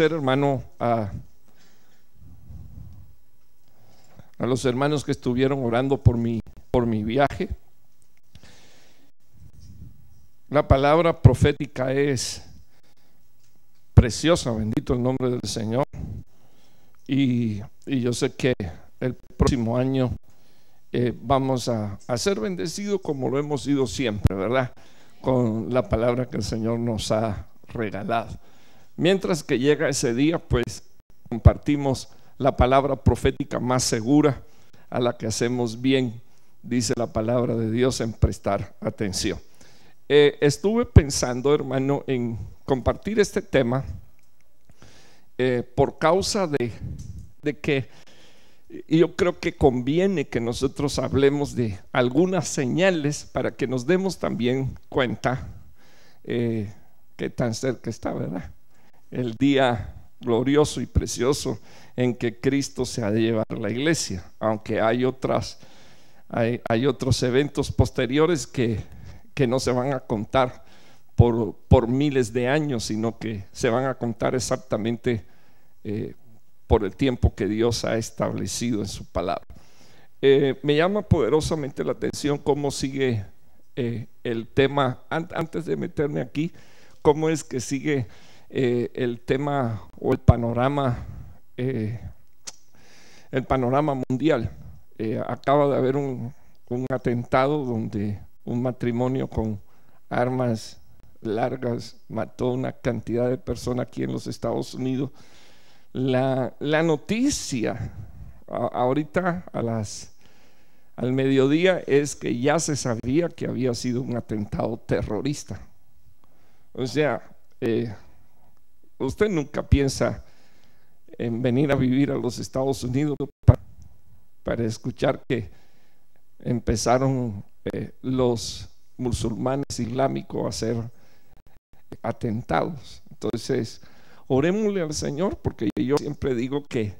ser hermano a, a los hermanos que estuvieron orando por mi, por mi viaje. La palabra profética es preciosa, bendito el nombre del Señor. Y, yo sé que el próximo año eh, vamos a, a, ser bendecidos como lo hemos sido siempre, ¿verdad? Con la palabra que el Señor nos ha regalado. Mientras que llega ese día, pues compartimos la palabra profética más segura a la que hacemos bien, dice la palabra de Dios, en prestar atención. Eh, estuve pensando, hermano, en compartir este tema eh, por causa de, que yo creo que conviene que nosotros hablemos de algunas señales para que nos demos también cuenta eh, qué que tan cerca está, ¿verdad? el día glorioso y precioso en que Cristo se ha de llevar la iglesia, aunque hay otras hay, otros eventos posteriores que, que, no se van a contar por, miles de años, sino que se van a contar exactamente eh, por el tiempo que Dios ha establecido en su palabra. Eh, me llama poderosamente la atención cómo sigue eh, el tema, antes de meterme aquí, cómo es que sigue eh, el tema o el panorama, eh, el panorama mundial. Eh, acaba de haber un, atentado donde un matrimonio con armas largas mató una cantidad de personas aquí en los Estados Unidos. La, noticia ahorita a las al mediodía es que ya se sabía que había sido un atentado terrorista. O sea, eh, Usted nunca piensa en venir a vivir a los Estados Unidos para, escuchar que empezaron eh, los musulmanes islámicos a hacer atentados. Entonces, orémosle al Señor, porque yo siempre digo que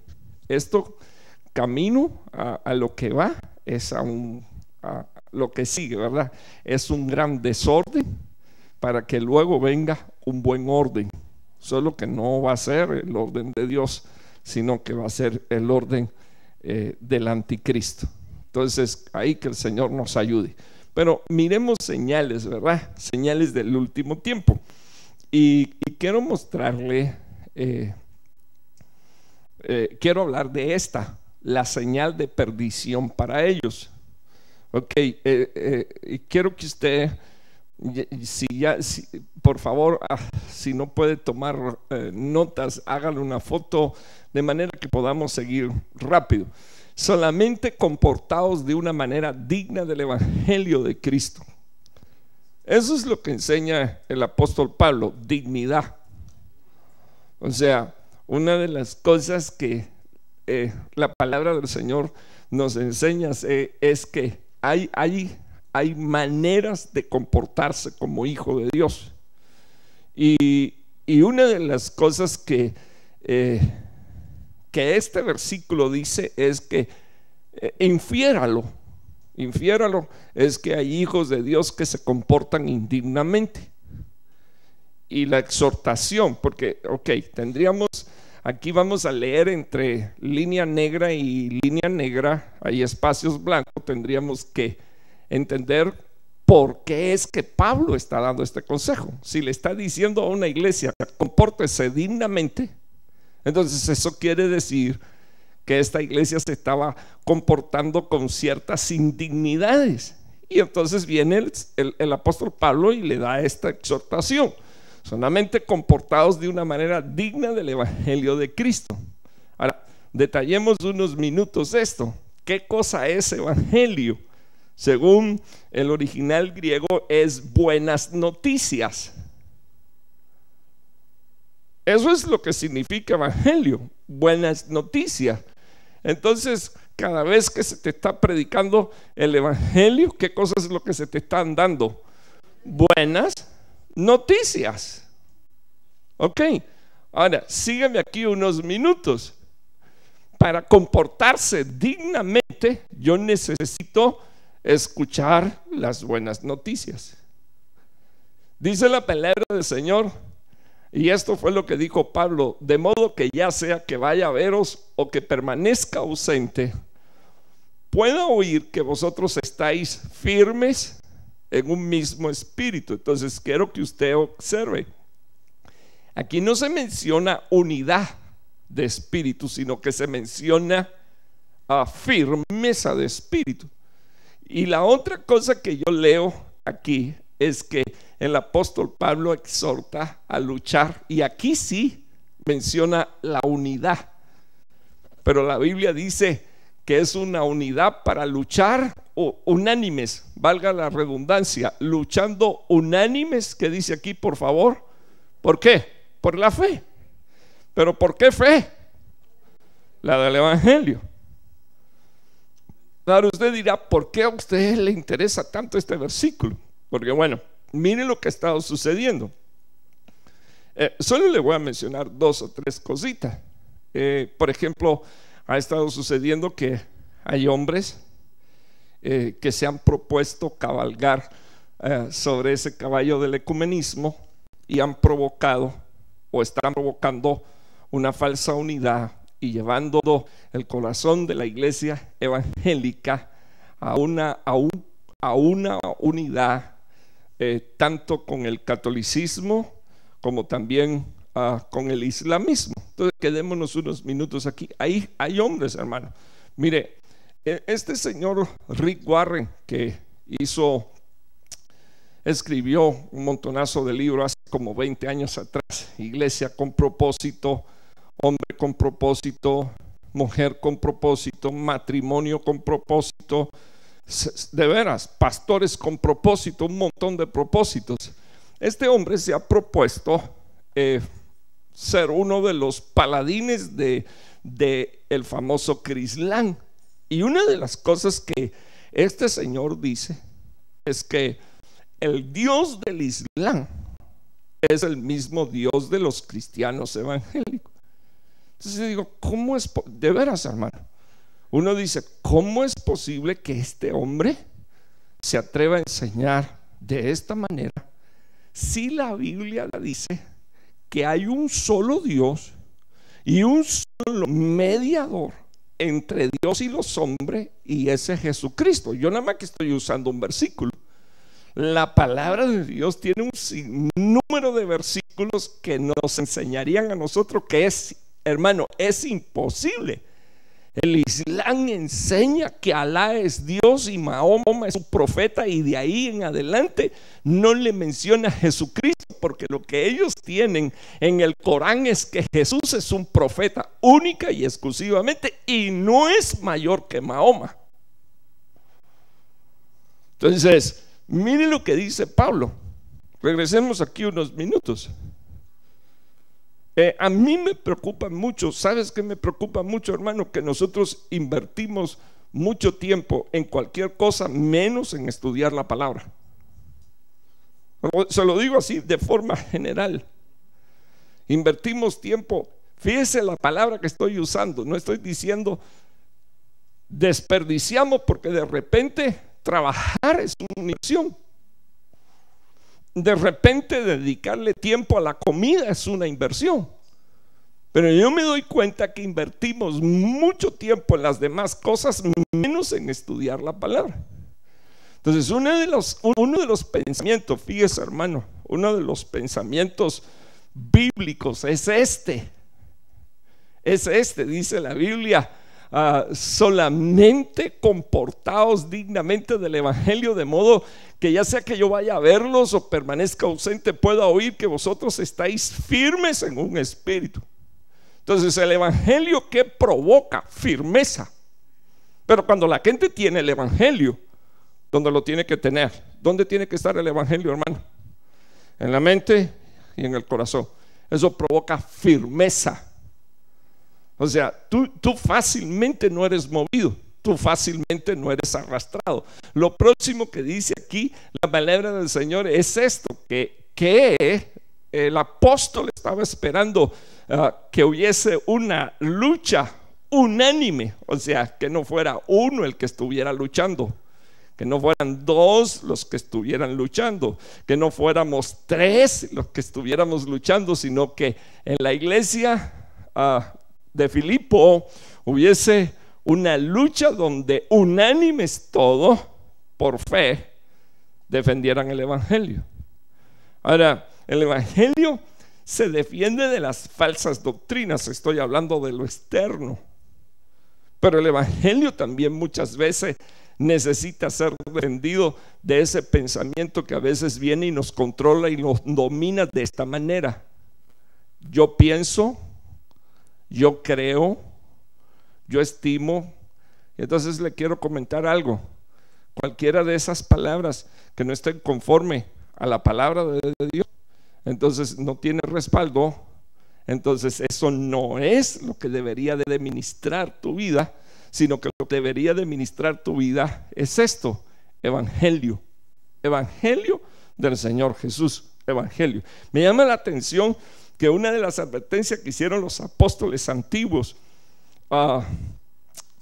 esto camino a, lo que va es a, un, a lo que sigue, ¿verdad? Es un gran desorden para que luego venga un buen orden solo que no va a ser el orden de Dios, sino que va a ser el orden eh, del anticristo. Entonces, ahí que el Señor nos ayude. Pero miremos señales, ¿verdad? Señales del último tiempo. Y, quiero mostrarle, eh, eh, quiero hablar de esta, la señal de perdición para ellos. Ok, y quiero que usted, si ya, si, por favor, ah, si no puede tomar eh, notas, hágale una foto de manera que podamos seguir rápido. Solamente comportados de una manera digna del Evangelio de Cristo. Eso es lo que enseña el apóstol Pablo, dignidad. O sea, una de las cosas que eh, la palabra del Señor nos enseña eh, es que hay, hay, hay maneras de comportarse como hijo de Dios. Y, una de las cosas que, eh, que este versículo dice es que eh, infiéralo, infiéralo, es que hay hijos de Dios que se comportan indignamente. Y la exhortación, porque, ok, tendríamos, aquí vamos a leer entre línea negra y línea negra, hay espacios blancos, tendríamos que entender ¿Por qué es que Pablo está dando este consejo? Si le está diciendo a una iglesia, compórtese dignamente, entonces eso quiere decir que esta iglesia se estaba comportando con ciertas indignidades. Y entonces viene el, apóstol Pablo y le da esta exhortación. Solamente comportados de una manera digna del Evangelio de Cristo. Ahora, detallemos unos minutos esto. ¿Qué cosa es Evangelio? según el original griego, es buenas noticias. Eso es lo que significa evangelio, buenas noticias. Entonces, cada vez que se te está predicando el evangelio, ¿qué cosas es lo que se te están dando? Buenas noticias. Ok, ahora sígueme aquí unos minutos. Para comportarse dignamente, yo necesito escuchar las buenas noticias. Dice la palabra del Señor, y esto fue lo que dijo Pablo, de modo que ya sea que vaya a veros o que permanezca ausente, pueda oír que vosotros estáis firmes en un mismo espíritu. Entonces quiero que usted observe. Aquí no se menciona unidad de espíritu, sino que se menciona a ah, firmeza de espíritu. Y la otra cosa que yo leo aquí es que el apóstol Pablo exhorta a luchar y aquí sí menciona la unidad. Pero la Biblia dice que es una unidad para luchar o unánimes, valga la redundancia, luchando unánimes, que dice aquí, por favor. ¿Por qué? Por la fe. Pero ¿por qué fe? La del Evangelio. Ahora usted dirá, ¿por qué a usted le interesa tanto este versículo? Porque bueno, miren lo que ha estado sucediendo. Eh, solo le voy a mencionar dos o tres cositas. Eh, por ejemplo, ha estado sucediendo que hay hombres eh, que se han propuesto cabalgar sobre ese caballo del ecumenismo y han provocado o están provocando una falsa unidad y llevando el corazón de la iglesia evangélica a una, a una unidad, eh, tanto con el catolicismo como también ah, con el islamismo. Entonces, quedémonos unos minutos aquí. Ahí hay hombres, hermano. Mire, e, este señor Rick Warren, que hizo, escribió un montonazo de libros hace como 20 años atrás, Iglesia con propósito, hombre con propósito, mujer con propósito, matrimonio con propósito, de veras, pastores con propósito, un montón de propósitos. Este hombre se ha propuesto eh, ser uno de los paladines de, el famoso Crislán. Y una de las cosas que este señor dice es que el Dios del Islam es el mismo Dios de los cristianos evangélicos. Entonces digo, ¿cómo es? De veras, hermano. Uno dice, ¿cómo es posible que este hombre se atreva a enseñar de esta manera si la Biblia la dice que hay un solo Dios y un solo mediador entre Dios y los hombres y ese Jesucristo? Yo nada más que estoy usando un versículo. La palabra de Dios tiene un número de versículos que nos enseñarían a nosotros que es Hermano, es imposible. El Islam enseña que Alá es Dios y Mahoma es su profeta y de ahí en adelante no le menciona a Jesucristo porque lo que ellos tienen en el Corán es que Jesús es un profeta única y exclusivamente y no es mayor que Mahoma. Entonces, miren lo que dice Pablo. Regresemos aquí unos minutos. Eh, a mí me preocupa mucho, ¿sabes qué me preocupa mucho, hermano? Que nosotros invertimos mucho tiempo en cualquier cosa menos en estudiar la palabra. Se lo digo así de forma general. Invertimos tiempo, fíjese la palabra que estoy usando, no estoy diciendo desperdiciamos porque de repente trabajar es una inversión de repente dedicarle tiempo a la comida es una inversión. Pero yo me doy cuenta que invertimos mucho tiempo en las demás cosas, menos en estudiar la palabra. Entonces, uno de los, uno de los pensamientos, fíjese hermano, uno de los pensamientos bíblicos es este. Es este, dice la Biblia Ah, solamente comportaos dignamente del Evangelio, de modo que ya sea que yo vaya a verlos o permanezca ausente, pueda oír que vosotros estáis firmes en un espíritu. Entonces el Evangelio que provoca firmeza. Pero cuando la gente tiene el Evangelio, donde lo tiene que tener, ¿dónde tiene que estar el Evangelio, hermano? En la mente y en el corazón. Eso provoca firmeza. O sea, tú, fácilmente no eres movido, tú fácilmente no eres arrastrado. Lo próximo que dice aquí la palabra del Señor es esto, que, el apóstol estaba esperando ah, que hubiese una lucha unánime, o sea, que no fuera uno el que estuviera luchando, que no fueran dos los que estuvieran luchando, que no fuéramos tres los que estuviéramos luchando, sino que en la iglesia ah, de Filipo hubiese una lucha donde unánimes todos, por fe, defendieran el Evangelio. Ahora, el Evangelio se defiende de las falsas doctrinas, estoy hablando de lo externo, pero el Evangelio también muchas veces necesita ser defendido de ese pensamiento que a veces viene y nos controla y nos domina de esta manera. Yo pienso, yo creo, yo estimo. Entonces le quiero comentar algo. Cualquiera de esas palabras que no estén conforme a la palabra de Dios, entonces no tiene respaldo. Entonces eso no es lo que debería de ministrar tu vida, sino que lo que debería de ministrar tu vida es esto, evangelio. Evangelio del Señor Jesús, evangelio. Me llama la atención que una de las advertencias que hicieron los apóstoles antiguos ah,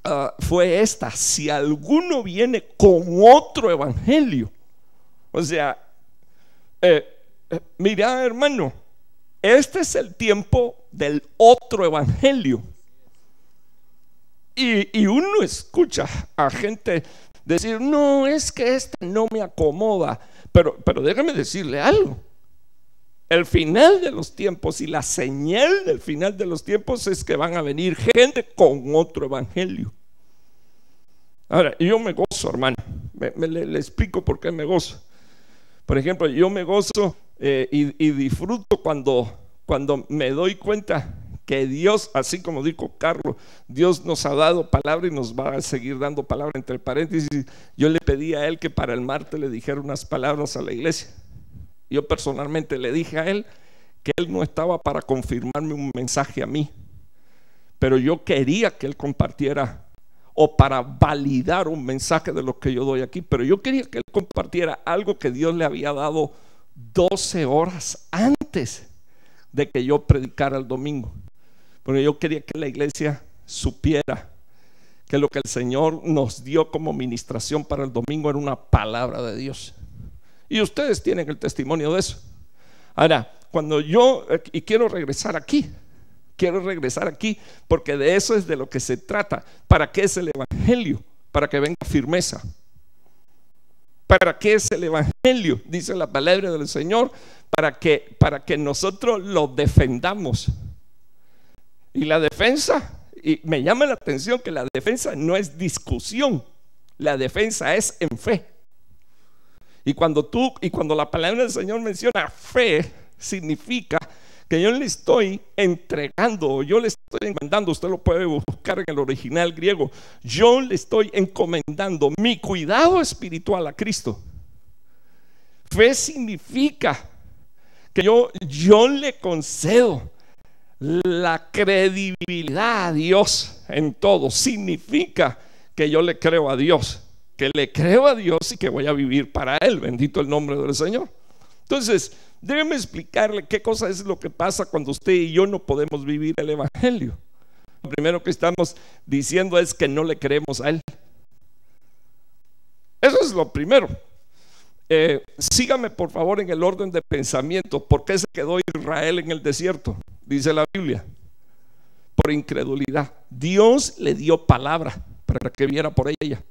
ah, fue esta, si alguno viene con otro evangelio, o sea, eh, eh, mira hermano, este es el tiempo del otro evangelio. Y, uno escucha a gente decir, no, es que este no me acomoda. Pero, pero déjame decirle algo el final de los tiempos y la señal del final de los tiempos es que van a venir gente con otro evangelio. Ahora, yo me gozo, hermano. le, explico por qué me gozo. Por ejemplo, yo me gozo eh, y, disfruto cuando, cuando me doy cuenta que Dios, así como dijo Carlos, Dios nos ha dado palabra y nos va a seguir dando palabra. Entre paréntesis, yo le pedí a él que para el martes le dijera unas palabras a la iglesia. Yo personalmente le dije a él que él no estaba para confirmarme un mensaje a mí, pero yo quería que él compartiera o para validar un mensaje de lo que yo doy aquí, pero yo quería que él compartiera algo que Dios le había dado 12 horas antes de que yo predicara el domingo. porque yo quería que la iglesia supiera que lo que el Señor nos dio como ministración para el domingo era una palabra de Dios. Y ustedes tienen el testimonio de eso. Ahora, cuando yo, eh, y quiero regresar aquí, quiero regresar aquí, porque de eso es de lo que se trata. ¿Para qué es el Evangelio? Para que venga firmeza. ¿Para qué es el Evangelio? Dice la palabra del Señor, para que, para que nosotros lo defendamos. Y la defensa, y me llama la atención que la defensa no es discusión, la defensa es en fe. Y cuando tú y cuando la palabra del Señor menciona fe, significa que yo le estoy entregando, yo le estoy encomendando, usted lo puede buscar en el original griego, yo le estoy encomendando mi cuidado espiritual a Cristo. Fe significa que yo, yo le concedo la credibilidad a Dios en todo, significa que yo le creo a Dios que le creo a Dios y que voy a vivir para Él. Bendito el nombre del Señor. Entonces, déjeme explicarle qué cosa es lo que pasa cuando usted y yo no podemos vivir el Evangelio. Lo primero que estamos diciendo es que no le creemos a Él. Eso es lo primero. Eh, sígame por favor en el orden de pensamiento. ¿Por qué se quedó Israel en el desierto? Dice la Biblia. Por incredulidad. Dios le dio palabra para que viera por ella.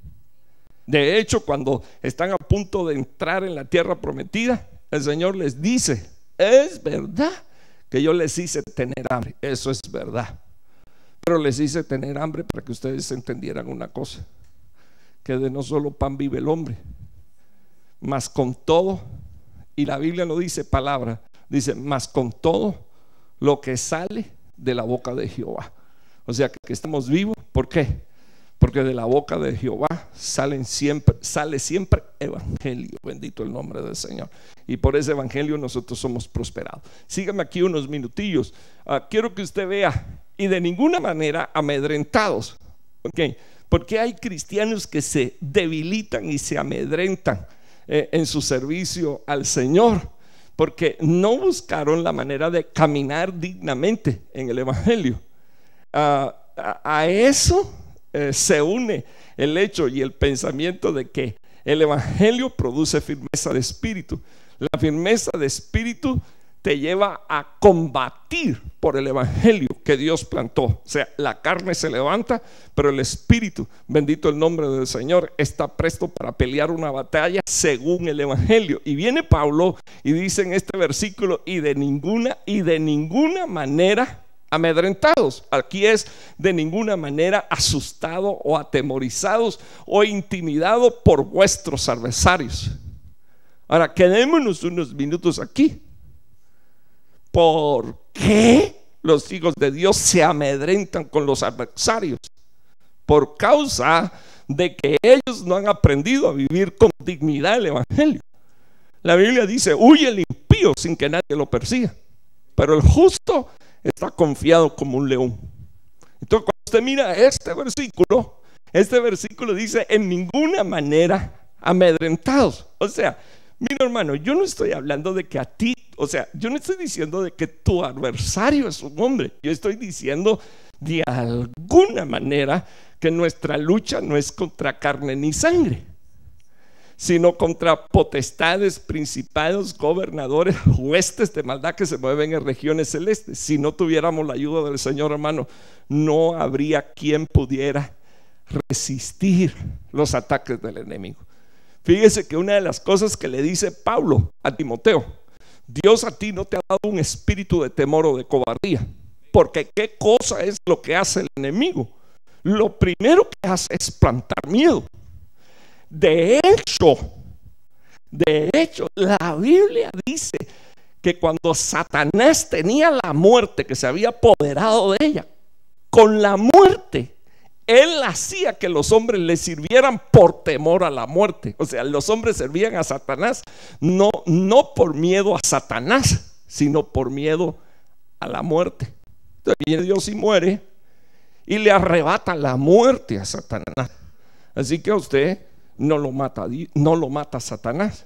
De hecho, cuando están a punto de entrar en la tierra prometida, el Señor les dice, es verdad que yo les hice tener hambre, eso es verdad. Pero les hice tener hambre para que ustedes entendieran una cosa, que de no solo pan vive el hombre, mas con todo, y la Biblia no dice palabra, dice, mas con todo lo que sale de la boca de Jehová. O sea, que estamos vivos, ¿por qué? porque de la boca de Jehová salen siempre, sale siempre evangelio. Bendito el nombre del Señor. Y por ese evangelio nosotros somos prosperados. Sígame aquí unos minutillos. Ah, quiero que usted vea, y de ninguna manera amedrentados. Okay. Porque hay cristianos que se debilitan y se amedrentan eh, en su servicio al Señor porque no buscaron la manera de caminar dignamente en el Evangelio. Ah, a eso eh, se une el hecho y el pensamiento de que el Evangelio produce firmeza de espíritu. La firmeza de espíritu te lleva a combatir por el Evangelio que Dios plantó. O sea, la carne se levanta, pero el Espíritu, bendito el nombre del Señor, está presto para pelear una batalla según el Evangelio. Y viene Pablo y dice en este versículo, y de ninguna, y de ninguna manera amedrentados. Aquí es de ninguna manera asustado o atemorizados o intimidado por vuestros adversarios. Ahora, quedémonos unos minutos aquí. ¿Por qué los hijos de Dios se amedrentan con los adversarios? Por causa de que ellos no han aprendido a vivir con dignidad el Evangelio. La Biblia dice, huye el impío sin que nadie lo persiga, pero el justo está confiado como un león. Entonces, cuando usted mira este versículo, este versículo dice, en ninguna manera amedrentados. O sea, mira hermano, yo no estoy hablando de que a ti, o sea, yo no estoy diciendo de que tu adversario es un hombre, yo estoy diciendo de alguna manera que nuestra lucha no es contra carne ni sangre sino contra potestades, principados, gobernadores, huestes de maldad que se mueven en regiones celestes. Si no tuviéramos la ayuda del Señor, hermano, no habría quien pudiera resistir los ataques del enemigo. Fíjese que una de las cosas que le dice Pablo a Timoteo, Dios a ti no te ha dado un espíritu de temor o de cobardía, porque qué cosa es lo que hace el enemigo. Lo primero que hace es plantar miedo. De hecho, de hecho, la Biblia dice que cuando Satanás tenía la muerte que se había apoderado de ella, con la muerte, él hacía que los hombres le sirvieran por temor a la muerte. O sea, los hombres servían a Satanás no, no por miedo a Satanás, sino por miedo a la muerte. Entonces Dios y muere y le arrebata la muerte a Satanás. Así que a usted no lo mata, no lo mata Satanás.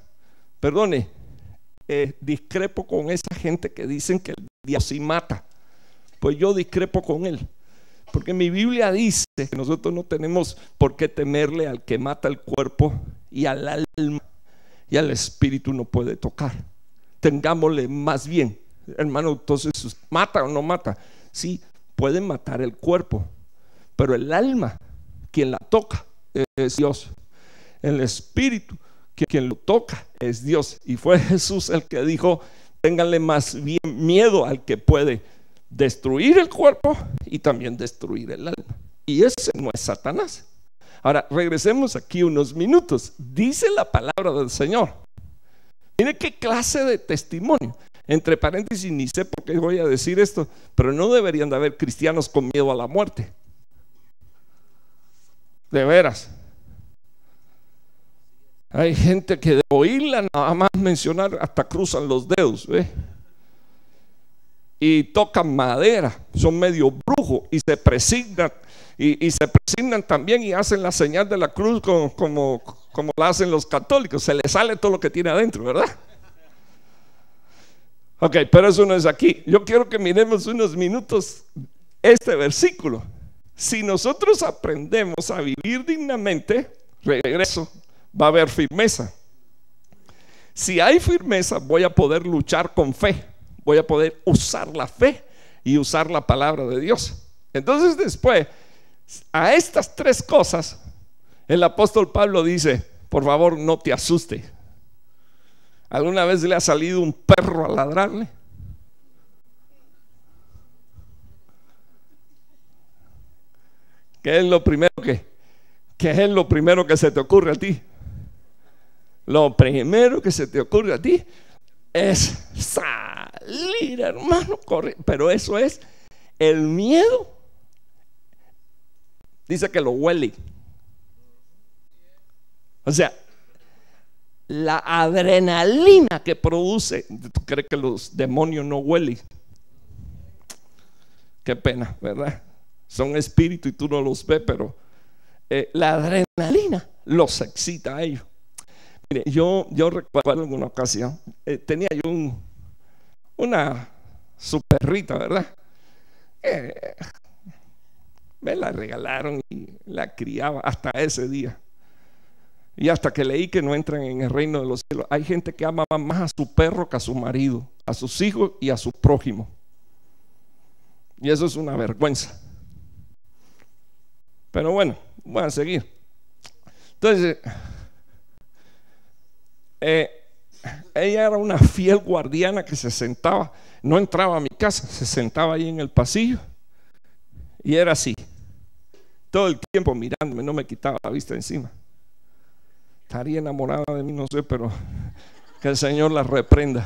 Perdone, eh, discrepo con esa gente que dicen que Dios sí mata. Pues yo discrepo con él. Porque mi Biblia dice que nosotros no tenemos por qué temerle al que mata el cuerpo y al alma y al espíritu no puede tocar. Tengámosle más bien, hermano, entonces, ¿mata o no mata? Sí, pueden matar el cuerpo, pero el alma, quien la toca, es Dios el Espíritu, que quien lo toca es Dios. Y fue Jesús el que dijo, ténganle más bien miedo al que puede destruir el cuerpo y también destruir el alma. Y ese no es Satanás. Ahora, regresemos aquí unos minutos. Dice la palabra del Señor. Mire qué clase de testimonio. Entre paréntesis, ni sé por qué voy a decir esto, pero no deberían de haber cristianos con miedo a la muerte. De veras. Hay gente que de oírla nada más mencionar hasta cruzan los dedos, ¿ves? Y tocan madera, son medio brujos y se presignan y, se presignan también y hacen la señal de la cruz como, como, como la hacen los católicos, se les sale todo lo que tiene adentro, ¿verdad? Ok, pero eso no es aquí. Yo quiero que miremos unos minutos este versículo. Si nosotros aprendemos a vivir dignamente, regreso va a haber firmeza. Si hay firmeza, voy a poder luchar con fe, voy a poder usar la fe y usar la palabra de Dios. Entonces después, a estas tres cosas, el apóstol Pablo dice, por favor, no te asuste. ¿Alguna vez le ha salido un perro a ladrarle? ¿Qué es lo primero que, qué es lo primero que se te ocurre a ti? lo primero que se te ocurre a ti es salir, hermano, Corre, Pero eso es el miedo. Dice que lo huele. O sea, la adrenalina que produce. ¿Tú crees que los demonios no huelen? Qué pena, ¿verdad? Son espíritu y tú no los ves, pero eh, la adrenalina los excita a ellos yo, yo recuerdo en una ocasión, eh, tenía yo una su perrita, ¿verdad? Eh, me la regalaron y la criaba hasta ese día. Y hasta que leí que no entran en el reino de los cielos. Hay gente que amaba más a su perro que a su marido, a sus hijos y a su prójimo. Y eso es una vergüenza. Pero bueno, voy a seguir. Entonces, eh, ella era una fiel guardiana que se sentaba, no entraba a mi casa, se sentaba ahí en el pasillo y era así, todo el tiempo mirándome, no me quitaba la vista encima. Estaría enamorada de mí, no sé, pero que el Señor la reprenda.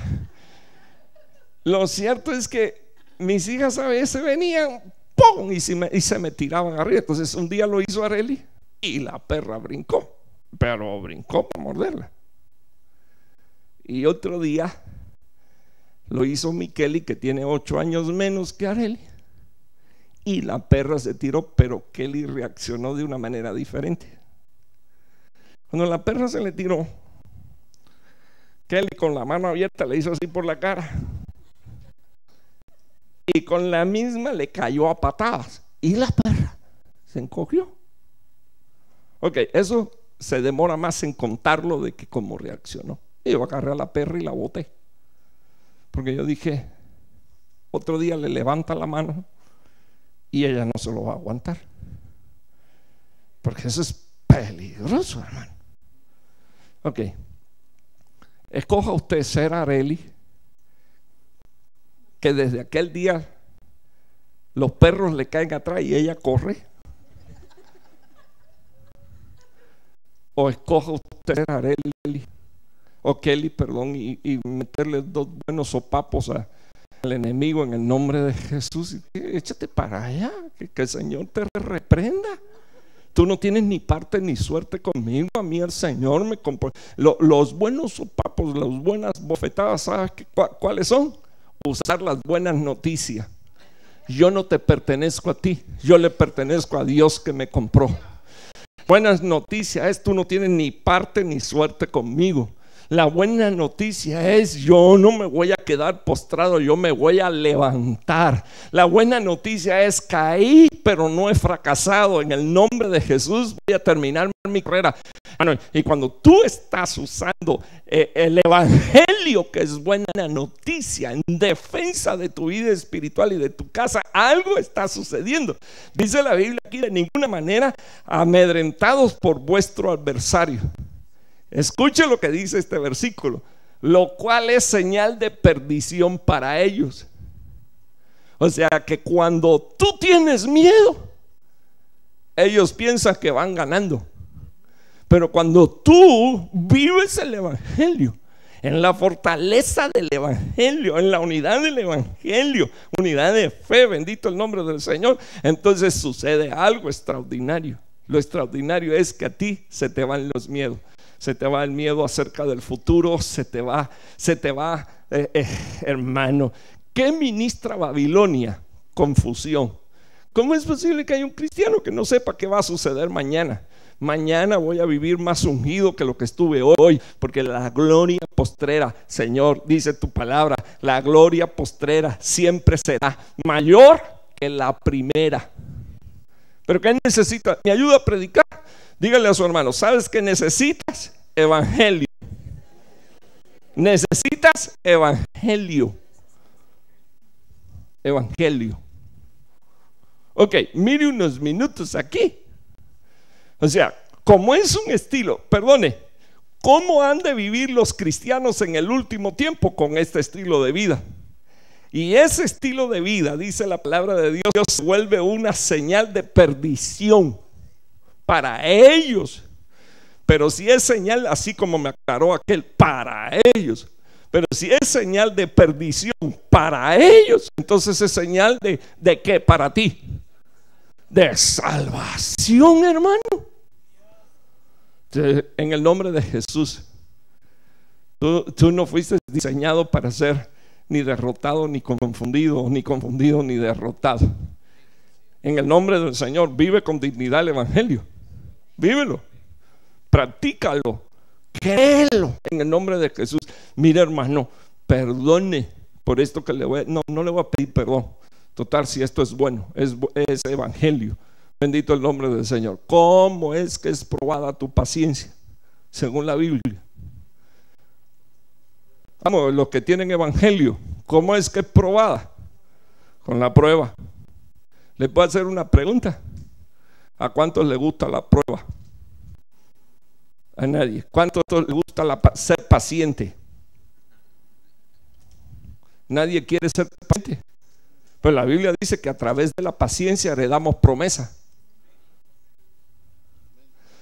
Lo cierto es que mis hijas a veces venían ¡pum! Y, se me, y se me tiraban arriba. Entonces un día lo hizo Areli y la perra brincó, pero brincó para morderla. Y otro día lo hizo Miqueli, que tiene ocho años menos que Areli. Y la perra se tiró, pero Kelly reaccionó de una manera diferente. Cuando la perra se le tiró, Kelly con la mano abierta le hizo así por la cara. Y con la misma le cayó a patadas. Y la perra se encogió. Ok, eso se demora más en contarlo de que cómo reaccionó. Y yo agarré a la perra y la boté. Porque yo dije, otro día le levanta la mano y ella no se lo va a aguantar. Porque eso es peligroso, hermano. Ok. Escoja usted ser Areli, que desde aquel día los perros le caen atrás y ella corre. O escoja usted ser Areli, o oh, Kelly, perdón, y, meterle dos buenos sopapos al enemigo en el nombre de Jesús. Échate para allá, que, el Señor te reprenda tú no tienes ni parte ni suerte conmigo, a mí el Señor me compró los buenos sopapos, las buenas bofetadas, ¿sabes cuáles son? Usar las buenas noticias. Yo no te pertenezco a ti, yo le pertenezco a Dios que me compró. Buenas noticias es, tú no tienes ni parte ni suerte conmigo. La buena noticia es, yo no me voy a quedar postrado, yo me voy a levantar. La buena noticia es, caí, pero no he fracasado. En el nombre de Jesús voy a terminar mi carrera. Y cuando tú estás usando eh, el Evangelio, que es buena noticia, en defensa de tu vida espiritual y de tu casa, algo está sucediendo. Dice la Biblia aquí, de ninguna manera amedrentados por vuestro adversario. Escuche lo que dice este versículo, lo cual es señal de perdición para ellos. O sea que cuando tú tienes miedo, ellos piensan que van ganando. Pero cuando tú vives el Evangelio, en la fortaleza del Evangelio, en la unidad del Evangelio, unidad de fe, bendito el nombre del Señor, entonces sucede algo extraordinario. Lo extraordinario es que a ti se te van los miedos se te va el miedo acerca del futuro, se te va, se te va, eh, eh, hermano. ¿Qué ministra Babilonia? Confusión. ¿Cómo es posible que haya un cristiano que no sepa qué va a suceder mañana? Mañana voy a vivir más ungido que lo que estuve hoy, porque la gloria postrera, Señor, dice tu palabra, la gloria postrera siempre será mayor que la primera. Pero ¿qué necesita? ¿Me ayuda a predicar? Dígale a su hermano, ¿sabes que necesitas? Evangelio. Necesitas evangelio. Evangelio. Ok, mire unos minutos aquí. O sea, como es un estilo, perdone, ¿cómo han de vivir los cristianos en el último tiempo con este estilo de vida? Y ese estilo de vida, dice la palabra de Dios, Dios vuelve una señal de perdición para ellos. Pero si es señal, así como me aclaró aquel, para ellos. Pero si es señal de perdición para ellos, entonces es señal de, de qué para ti? De salvación, hermano. En el nombre de Jesús, tú, tú no fuiste diseñado para ser ni derrotado, ni confundido, ni confundido, ni derrotado. En el nombre del Señor, vive con dignidad el Evangelio. Vívelo. Practícalo. Créelo en el nombre de Jesús. Mira, hermano, perdone por esto que le voy a... No, no le voy a pedir perdón. Total, si esto es bueno, es, evangelio. Bendito el nombre del Señor. ¿Cómo es que es probada tu paciencia? Según la Biblia. Vamos, los que tienen evangelio, ¿cómo es que es probada? Con la prueba. ¿Le puedo hacer una pregunta? ¿A cuántos le gusta la prueba? A nadie. ¿Cuántos le gusta ser paciente? Nadie quiere ser paciente. Pero la Biblia dice que a través de la paciencia heredamos promesa.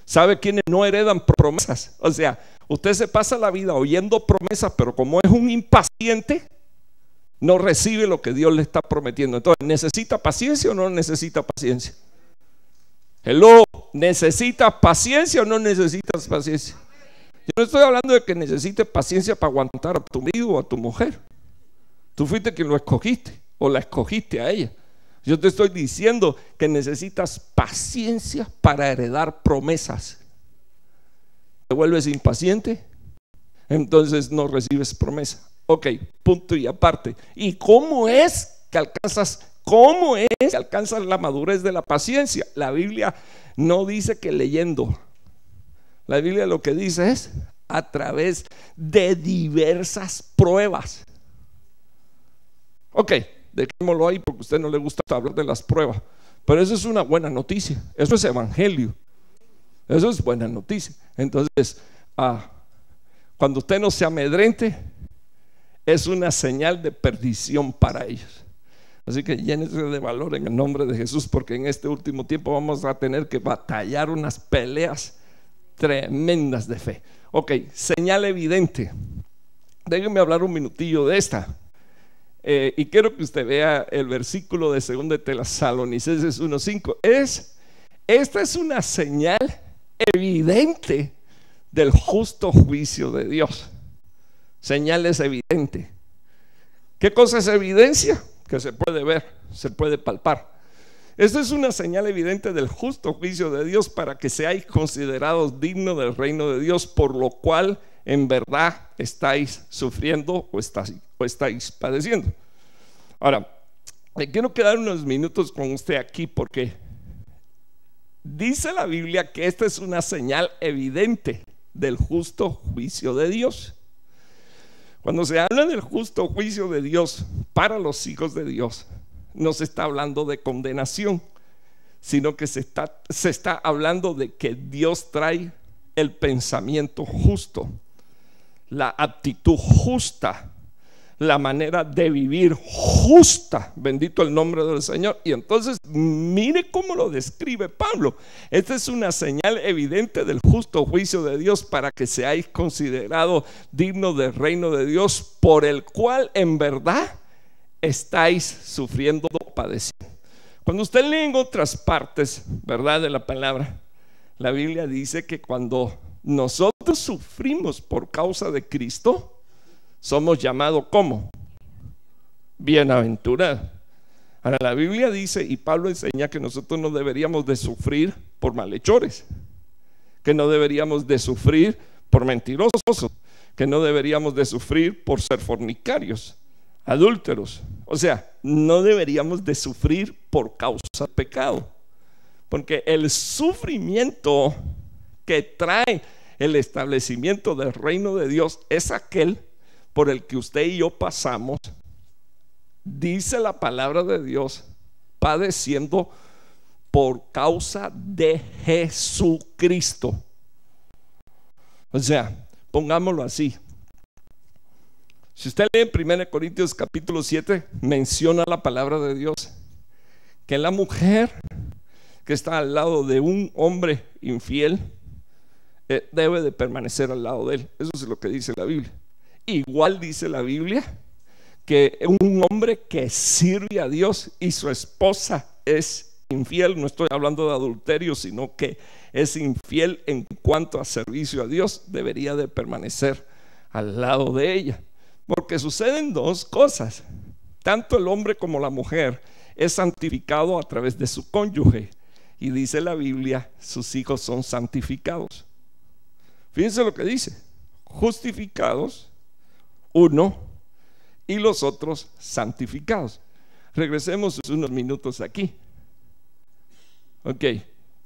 ¿Sabe quiénes no heredan promesas? O sea, usted se pasa la vida oyendo promesas, pero como es un impaciente, no recibe lo que Dios le está prometiendo. Entonces, ¿necesita paciencia o no necesita paciencia? Hello, ¿necesitas paciencia o no necesitas paciencia? Yo no estoy hablando de que necesites paciencia para aguantar a tu amigo o a tu mujer. Tú fuiste quien lo escogiste o la escogiste a ella. Yo te estoy diciendo que necesitas paciencia para heredar promesas. Te vuelves impaciente, entonces no recibes promesa. Ok, punto y aparte. ¿Y cómo es que alcanzas, ¿cómo es que alcanzas la madurez de la paciencia? La Biblia no dice que leyendo. La Biblia lo que dice es a través de diversas pruebas. Ok, dejémoslo ahí porque a usted no le gusta hablar de las pruebas. Pero eso es una buena noticia. Eso es evangelio. Eso es buena noticia. Entonces, ah, cuando usted no se amedrente, es una señal de perdición para ellos. Así que llénese de valor en el nombre de Jesús, porque en este último tiempo vamos a tener que batallar unas peleas tremendas de fe. Ok, señal evidente. Déjenme hablar un minutillo de esta. Eh, y quiero que usted vea el versículo de 2 Tesalonicenses 1.5. Es, esta es una señal evidente del justo juicio de Dios. Señal es evidente. ¿Qué cosa es evidencia? que se puede ver, se puede palpar. Esta es una señal evidente del justo juicio de Dios para que seáis considerados dignos del reino de Dios, por lo cual en verdad estáis sufriendo o estáis, o estáis padeciendo. Ahora, me quiero quedar unos minutos con usted aquí porque dice la Biblia que esta es una señal evidente del justo juicio de Dios. Cuando se habla del justo juicio de Dios para los hijos de Dios, no se está hablando de condenación, sino que se está, se está hablando de que Dios trae el pensamiento justo, la actitud justa la manera de vivir justa, bendito el nombre del Señor. Y entonces mire cómo lo describe Pablo. Esta es una señal evidente del justo juicio de Dios para que seáis considerados dignos del reino de Dios, por el cual en verdad estáis sufriendo padeciendo. Cuando usted lee en otras partes, ¿verdad? De la palabra, la Biblia dice que cuando nosotros sufrimos por causa de Cristo, somos llamados como bienaventurados. Ahora la Biblia dice y Pablo enseña que nosotros no deberíamos de sufrir por malhechores, que no deberíamos de sufrir por mentirosos, que no deberíamos de sufrir por ser fornicarios, adúlteros. O sea, no deberíamos de sufrir por causa de pecado, porque el sufrimiento que trae el establecimiento del reino de Dios es aquel por el que usted y yo pasamos, dice la palabra de Dios, padeciendo por causa de Jesucristo. O sea, pongámoslo así. Si usted lee en 1 Corintios capítulo 7, menciona la palabra de Dios, que la mujer que está al lado de un hombre infiel eh, debe de permanecer al lado de él. Eso es lo que dice la Biblia. Igual dice la Biblia que un hombre que sirve a Dios y su esposa es infiel, no estoy hablando de adulterio, sino que es infiel en cuanto a servicio a Dios, debería de permanecer al lado de ella. Porque suceden dos cosas. Tanto el hombre como la mujer es santificado a través de su cónyuge. Y dice la Biblia, sus hijos son santificados. Fíjense lo que dice, justificados uno y los otros santificados. Regresemos unos minutos aquí. Ok,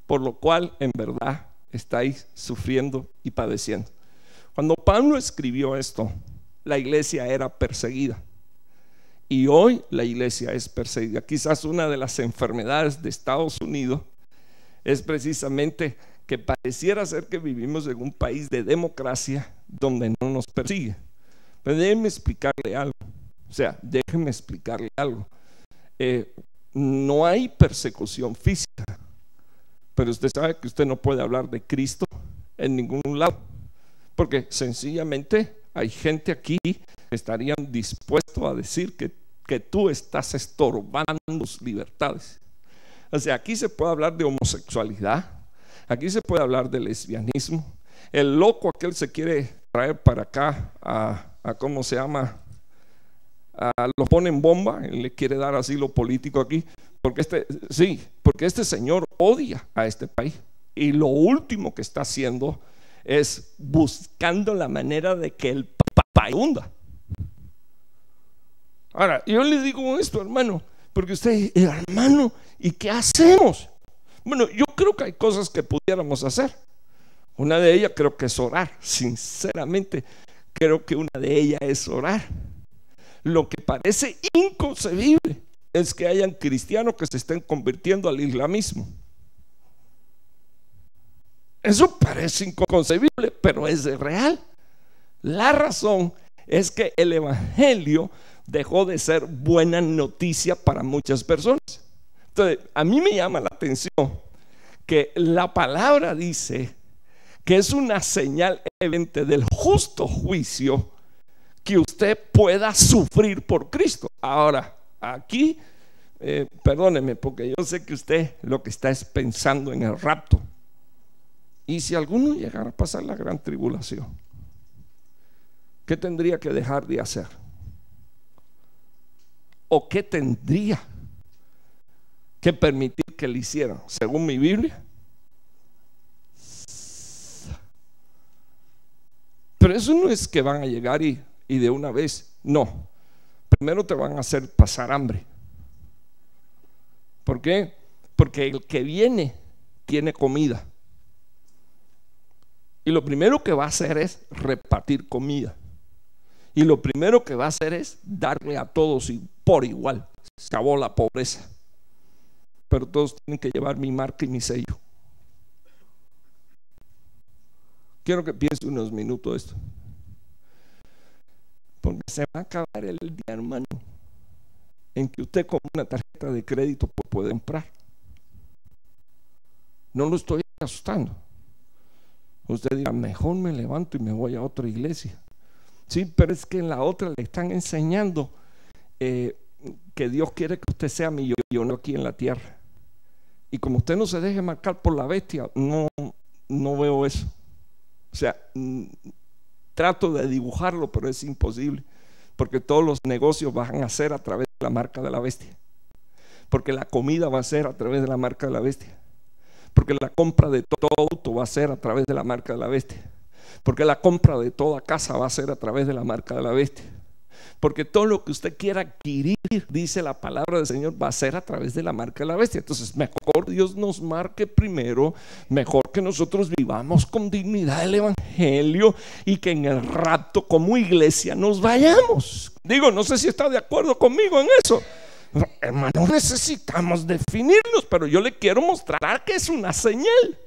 por lo cual en verdad estáis sufriendo y padeciendo. Cuando Pablo escribió esto, la iglesia era perseguida. Y hoy la iglesia es perseguida. Quizás una de las enfermedades de Estados Unidos es precisamente que pareciera ser que vivimos en un país de democracia donde no nos persigue. Pero déjenme explicarle algo. O sea, déjenme explicarle algo. Eh, no hay persecución física, pero usted sabe que usted no puede hablar de Cristo en ningún lado, porque sencillamente hay gente aquí que estarían dispuesto a decir que, que tú estás estorbando sus libertades. O sea, aquí se puede hablar de homosexualidad, aquí se puede hablar de lesbianismo. El loco aquel se quiere traer para acá a a cómo se llama, lo pone en bomba, le quiere dar asilo político aquí, porque este, sí, porque este señor odia a este país. Y lo último que está haciendo es buscando la manera de que el papá hunda. Ahora, yo le digo esto, hermano, porque usted, hermano, ¿y qué hacemos? Bueno, yo creo que hay cosas que pudiéramos hacer. Una de ellas creo que es orar, sinceramente. Creo que una de ellas es orar. Lo que parece inconcebible es que hayan cristianos que se estén convirtiendo al islamismo. Eso parece inconcebible, pero es real. La razón es que el Evangelio dejó de ser buena noticia para muchas personas. Entonces, a mí me llama la atención que la palabra dice que es una señal evidente del justo juicio que usted pueda sufrir por Cristo. Ahora, aquí, eh, perdóneme, porque yo sé que usted lo que está es pensando en el rapto. Y si alguno llegara a pasar la gran tribulación, ¿qué tendría que dejar de hacer? ¿O qué tendría que permitir que le hicieran? Según mi Biblia, Pero eso no es que van a llegar y, de una vez, no. Primero te van a hacer pasar hambre. ¿Por qué? Porque el que viene tiene comida. Y lo primero que va a hacer es repartir comida. Y lo primero que va a hacer es darle a todos por igual. Se acabó la pobreza. Pero todos tienen que llevar mi marca y mi sello. Quiero que piense unos minutos esto. Porque se va a acabar el día, hermano, en que usted con una tarjeta de crédito puede comprar. No lo estoy asustando. Usted dirá, mejor me levanto y me voy a otra iglesia. Sí, pero es que en la otra le están enseñando eh, que Dios quiere que usted sea millonario aquí en la tierra. Y como usted no se deje marcar por la bestia, no, no veo eso. O sea, mm, trato de dibujarlo, pero es imposible, porque todos los negocios van a ser a través de la marca de la bestia, porque la comida va a ser a través de la marca de la bestia, porque la compra de todo auto va a ser a través de la marca de la bestia, porque la compra de toda casa va a ser a través de la marca de la bestia porque todo lo que usted quiera adquirir, dice la palabra del Señor, va a ser a través de la marca de la bestia. Entonces, mejor Dios nos marque primero, mejor que nosotros vivamos con dignidad el Evangelio y que en el rapto como iglesia nos vayamos. Digo, no sé si está de acuerdo conmigo en eso. Hermano, necesitamos definirnos, pero yo le quiero mostrar que es una señal.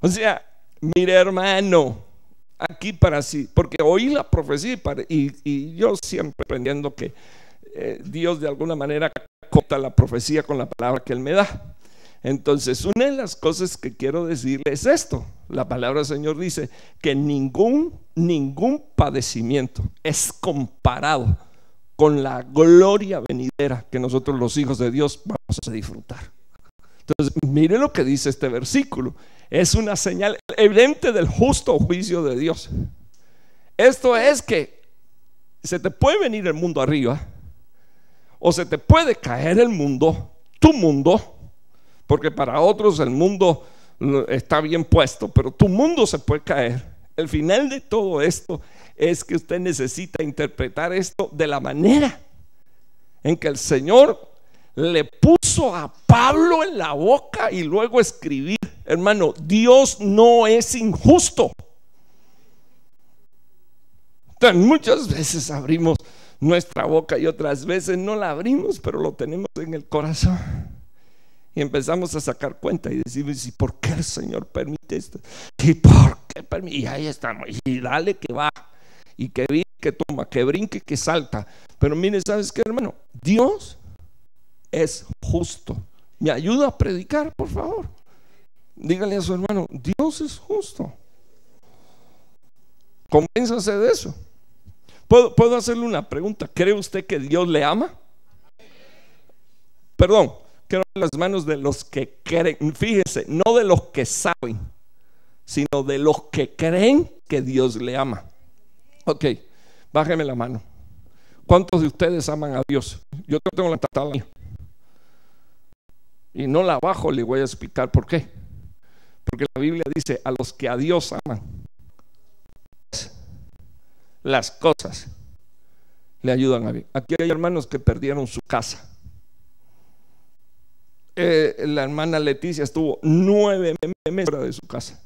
O sea, mire hermano, aquí para sí, porque oí la profecía y, yo siempre aprendiendo que eh, Dios de alguna manera corta la profecía con la palabra que Él me da. Entonces, una de las cosas que quiero decirle es esto. La palabra del Señor dice que ningún, ningún padecimiento es comparado con la gloria venidera que nosotros los hijos de Dios vamos a disfrutar. Entonces, mire lo que dice este versículo. Es una señal evidente del justo juicio de Dios. Esto es que se te puede venir el mundo arriba o se te puede caer el mundo, tu mundo, porque para otros el mundo está bien puesto, pero tu mundo se puede caer. El final de todo esto es que usted necesita interpretar esto de la manera en que el Señor le puso a Pablo en la boca y luego escribió. Hermano, Dios no es injusto. tan muchas veces abrimos nuestra boca y otras veces no la abrimos, pero lo tenemos en el corazón. Y empezamos a sacar cuenta y decimos, ¿y por qué el Señor permite esto? ¿Y por qué permite? Y ahí estamos, y dale que va, y que brinque, que toma, que brinque, que salta. Pero mire, ¿sabes qué, hermano? Dios es justo. ¿Me ayuda a predicar, por favor? Dígale a su hermano, Dios es justo. Convénzase de eso. ¿Puedo, ¿Puedo, hacerle una pregunta? ¿Cree usted que Dios le ama? Perdón, Quiero las manos de los que creen. Fíjese, no de los que saben, sino de los que creen que Dios le ama. Ok, bájeme la mano. ¿Cuántos de ustedes aman a Dios? Yo tengo la tatada Y no la bajo, le voy a explicar por qué. Porque la Biblia dice, a los que a Dios aman, las cosas le ayudan a bien. Aquí hay hermanos que perdieron su casa. Eh, la hermana Leticia estuvo nueve meses fuera de su casa.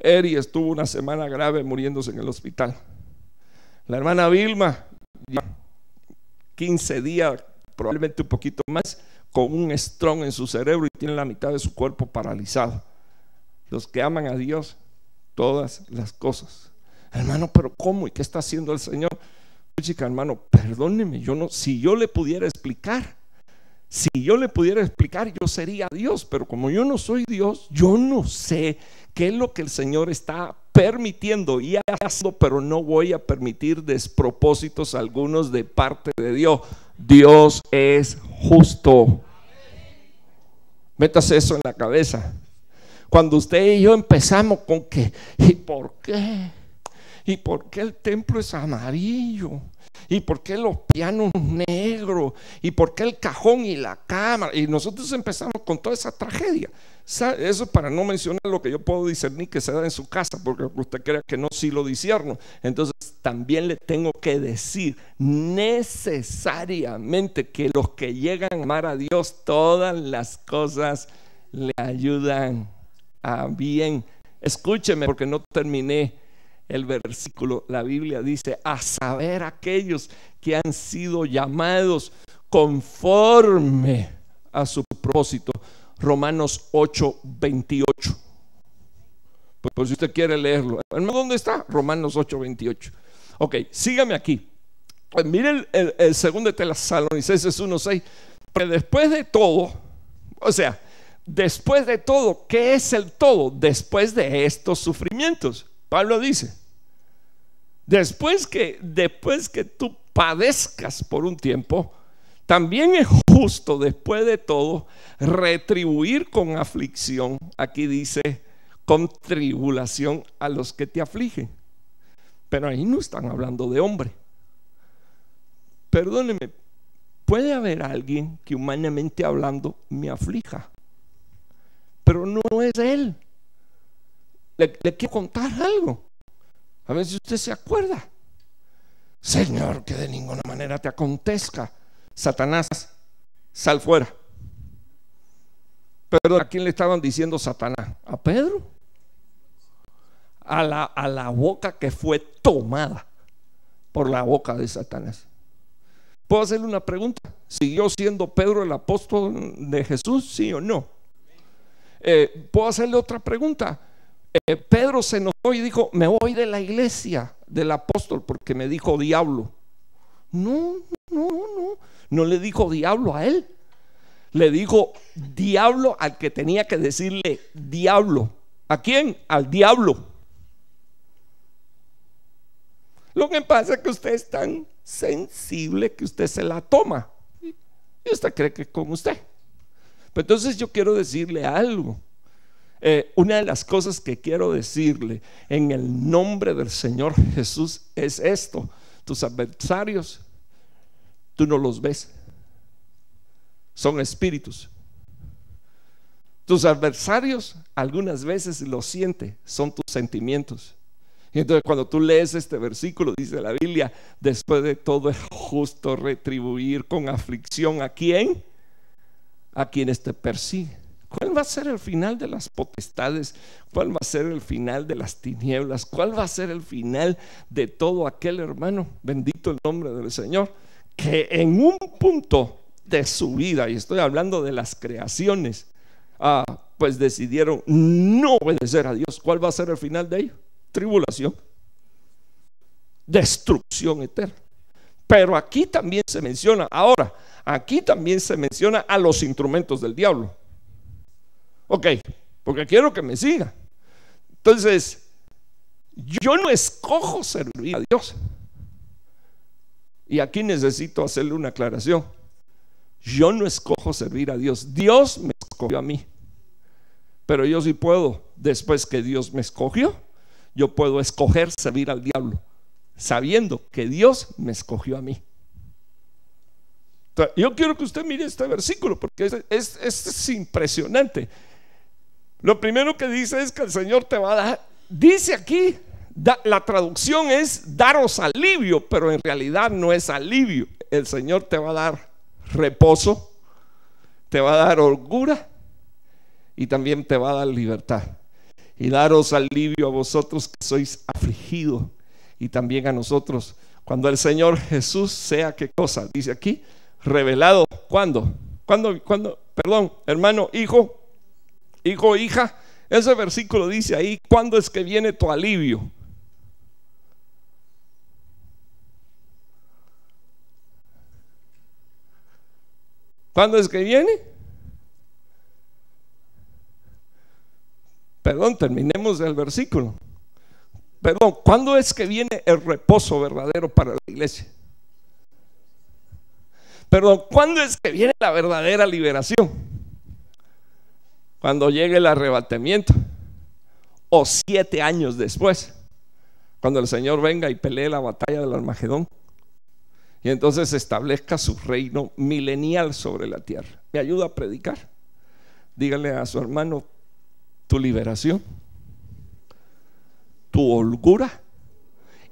Eri estuvo una semana grave muriéndose en el hospital. La hermana Vilma, 15 días, probablemente un poquito más, con un estrón en su cerebro y tiene la mitad de su cuerpo paralizado los que aman a Dios, todas las cosas. Hermano, pero ¿cómo? ¿Y qué está haciendo el Señor? Pues, chica, hermano, perdóneme, yo no, si yo le pudiera explicar, si yo le pudiera explicar, yo sería Dios, pero como yo no soy Dios, yo no sé qué es lo que el Señor está permitiendo y haciendo, pero no voy a permitir despropósitos algunos de parte de Dios. Dios es justo. Métase eso en la cabeza cuando usted y yo empezamos con que, ¿y por qué? ¿Y por qué el templo es amarillo? ¿Y por qué los pianos negros? ¿Y por qué el cajón y la cámara? Y nosotros empezamos con toda esa tragedia. Eso para no mencionar lo que yo puedo discernir que se da en su casa, porque usted crea que no, sí lo disierno. Entonces también le tengo que decir necesariamente que los que llegan a amar a Dios, todas las cosas le ayudan Ah, bien. Escúcheme porque no terminé el versículo. La Biblia dice, a saber aquellos que han sido llamados conforme a su propósito. Romanos 8, 28. Pues, pues, si usted quiere leerlo. ¿Dónde está? Romanos 8, 28. Ok, sígame aquí. Pues mire el, segundo de Tesalonicenses 1.6. Pero después de todo, o sea, después de todo, ¿qué es el todo después de estos sufrimientos? Pablo dice, después que, después que tú padezcas por un tiempo, también es justo después de todo retribuir con aflicción, aquí dice, con tribulación a los que te afligen. Pero ahí no están hablando de hombre. Perdóneme, ¿puede haber alguien que humanamente hablando me aflija? pero no es él. Le, quiero contar algo. A ver si usted se acuerda. Señor, que de ninguna manera te acontezca. Satanás, sal fuera. Pero ¿a quién le estaban diciendo Satanás? ¿A Pedro? A la, a la boca que fue tomada por la boca de Satanás. ¿Puedo hacerle una pregunta? ¿Siguió siendo Pedro el apóstol de Jesús? ¿Sí o no? Eh, puedo hacerle otra pregunta. Eh, Pedro se enojó y dijo, me voy de la iglesia del apóstol porque me dijo diablo. No, no, no, no le dijo diablo a él. Le dijo diablo al que tenía que decirle diablo. ¿A quién? Al diablo. Lo que pasa es que usted es tan sensible que usted se la toma. Y usted cree que con usted. Pero entonces yo quiero decirle algo. Eh, una de las cosas que quiero decirle en el nombre del Señor Jesús es esto. Tus adversarios, tú no los ves. Son espíritus. Tus adversarios algunas veces lo siente, son tus sentimientos. Y entonces cuando tú lees este versículo, dice la Biblia, después de todo es justo retribuir con aflicción a quién? a quienes te persiguen. ¿Cuál va a ser el final de las potestades? ¿Cuál va a ser el final de las tinieblas? ¿Cuál va a ser el final de todo aquel hermano? Bendito el nombre del Señor, que en un punto de su vida, y estoy hablando de las creaciones, ah, pues decidieron no obedecer a Dios. ¿Cuál va a ser el final de ello? Tribulación, destrucción eterna. Pero aquí también se menciona, ahora, Aquí también se menciona a los instrumentos del diablo. Ok, porque quiero que me siga. Entonces, yo no escojo servir a Dios. Y aquí necesito hacerle una aclaración. Yo no escojo servir a Dios. Dios me escogió a mí. Pero yo sí puedo, después que Dios me escogió, yo puedo escoger servir al diablo, sabiendo que Dios me escogió a mí. Yo quiero que usted mire este versículo porque es, es, impresionante. Lo primero que dice es que el Señor te va a dar, dice aquí, la traducción es daros alivio, pero en realidad no es alivio. El Señor te va a dar reposo, te va a dar holgura y también te va a dar libertad. Y daros alivio a vosotros que sois afligidos y también a nosotros. Cuando el Señor Jesús sea qué cosa, dice aquí, revelado. ¿Cuándo? ¿Cuándo? ¿Cuándo? Perdón, hermano, hijo, hijo, hija. Ese versículo dice ahí, ¿cuándo es que viene tu alivio? ¿Cuándo es que viene? Perdón, terminemos el versículo. Perdón, ¿cuándo es que viene el reposo verdadero para la iglesia? Pero ¿cuándo es que viene la verdadera liberación? Cuando llegue el arrebatamiento. O siete años después. Cuando el Señor venga y pelee la batalla del Armagedón. Y entonces establezca su reino milenial sobre la tierra. ¿Me ayuda a predicar? Dígale a su hermano tu liberación, tu holgura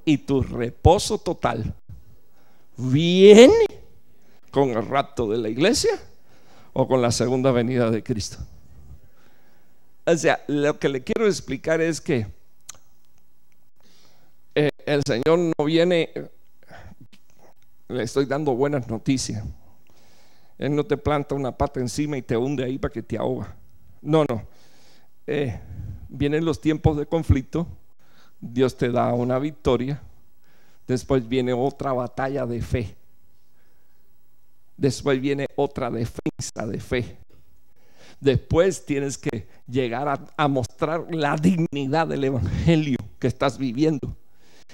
y tu reposo total viene con el rapto de la iglesia o con la segunda venida de Cristo. O sea, lo que le quiero explicar es que eh, el Señor no viene, le estoy dando buenas noticias. Él no te planta una pata encima y te hunde ahí para que te ahoga. No, no. Eh, vienen los tiempos de conflicto, Dios te da una victoria, después viene otra batalla de fe Después viene otra defensa de fe. Después tienes que llegar a, mostrar la dignidad del Evangelio que estás viviendo.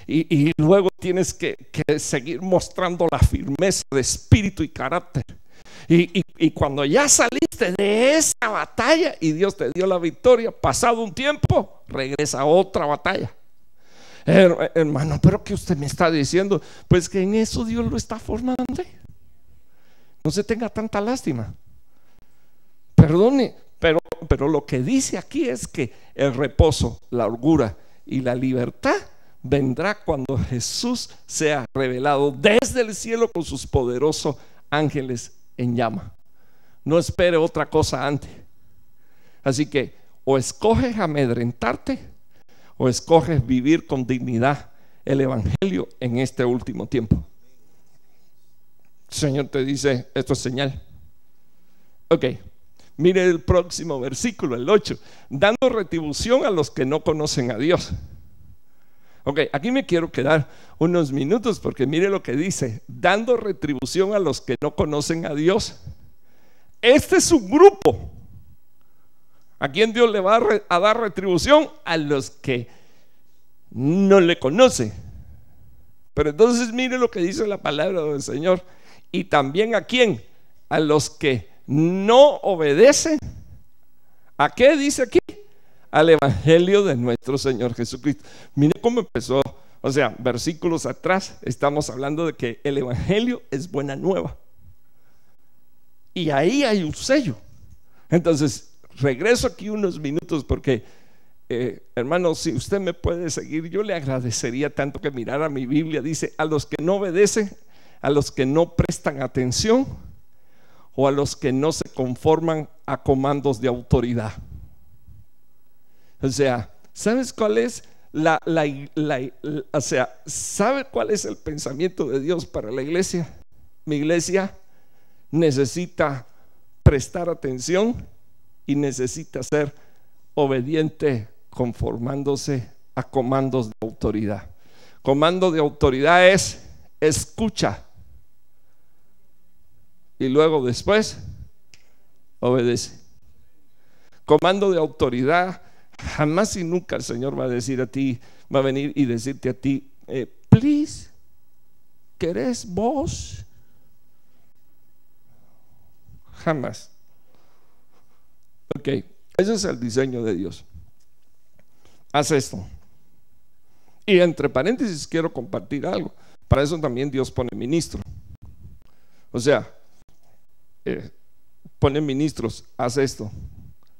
Y, luego tienes que, seguir mostrando la firmeza de espíritu y carácter. Y, cuando ya saliste de esa batalla y Dios te dio la victoria, pasado un tiempo, regresa otra batalla. hermano, pero qué usted me está diciendo, pues que en eso Dios lo está formando. No se tenga tanta lástima. Perdone, pero, pero lo que dice aquí es que el reposo, la holgura y la libertad vendrá cuando Jesús sea revelado desde el cielo con sus poderosos ángeles en llama. No espere otra cosa antes. Así que o escoges amedrentarte o escoges vivir con dignidad el Evangelio en este último tiempo. Señor te dice, esto es señal. Ok, mire el próximo versículo, el 8, dando retribución a los que no conocen a Dios. Ok, aquí me quiero quedar unos minutos porque mire lo que dice, dando retribución a los que no conocen a Dios. Este es un grupo. ¿A quién Dios le va a, a dar retribución? A los que no le conocen. Pero entonces mire lo que dice la palabra del Señor y también a quién? A los que no obedecen. ¿A qué dice aquí? Al Evangelio de nuestro Señor Jesucristo. Mire cómo empezó. O sea, versículos atrás estamos hablando de que el Evangelio es buena nueva. Y ahí hay un sello. Entonces, regreso aquí unos minutos porque, eh, hermano, si usted me puede seguir, yo le agradecería tanto que mirara mi Biblia. Dice, a los que no obedecen, a los que no prestan atención o a los que no se conforman a comandos de autoridad. O sea, ¿sabes cuál es la, o sea, ¿sabe cuál es el pensamiento de Dios para la iglesia? Mi iglesia necesita prestar atención y necesita ser obediente conformándose a comandos de autoridad. Comando de autoridad es escucha, y luego después obedece. Comando de autoridad, jamás y nunca el Señor va a decir a ti, va a venir y decirte a ti, eh, please, ¿querés vos? Jamás. Ok, ese es el diseño de Dios. Haz esto. Y entre paréntesis quiero compartir algo. Para eso también Dios pone ministro. O sea, ponen eh, pone ministros, haz esto.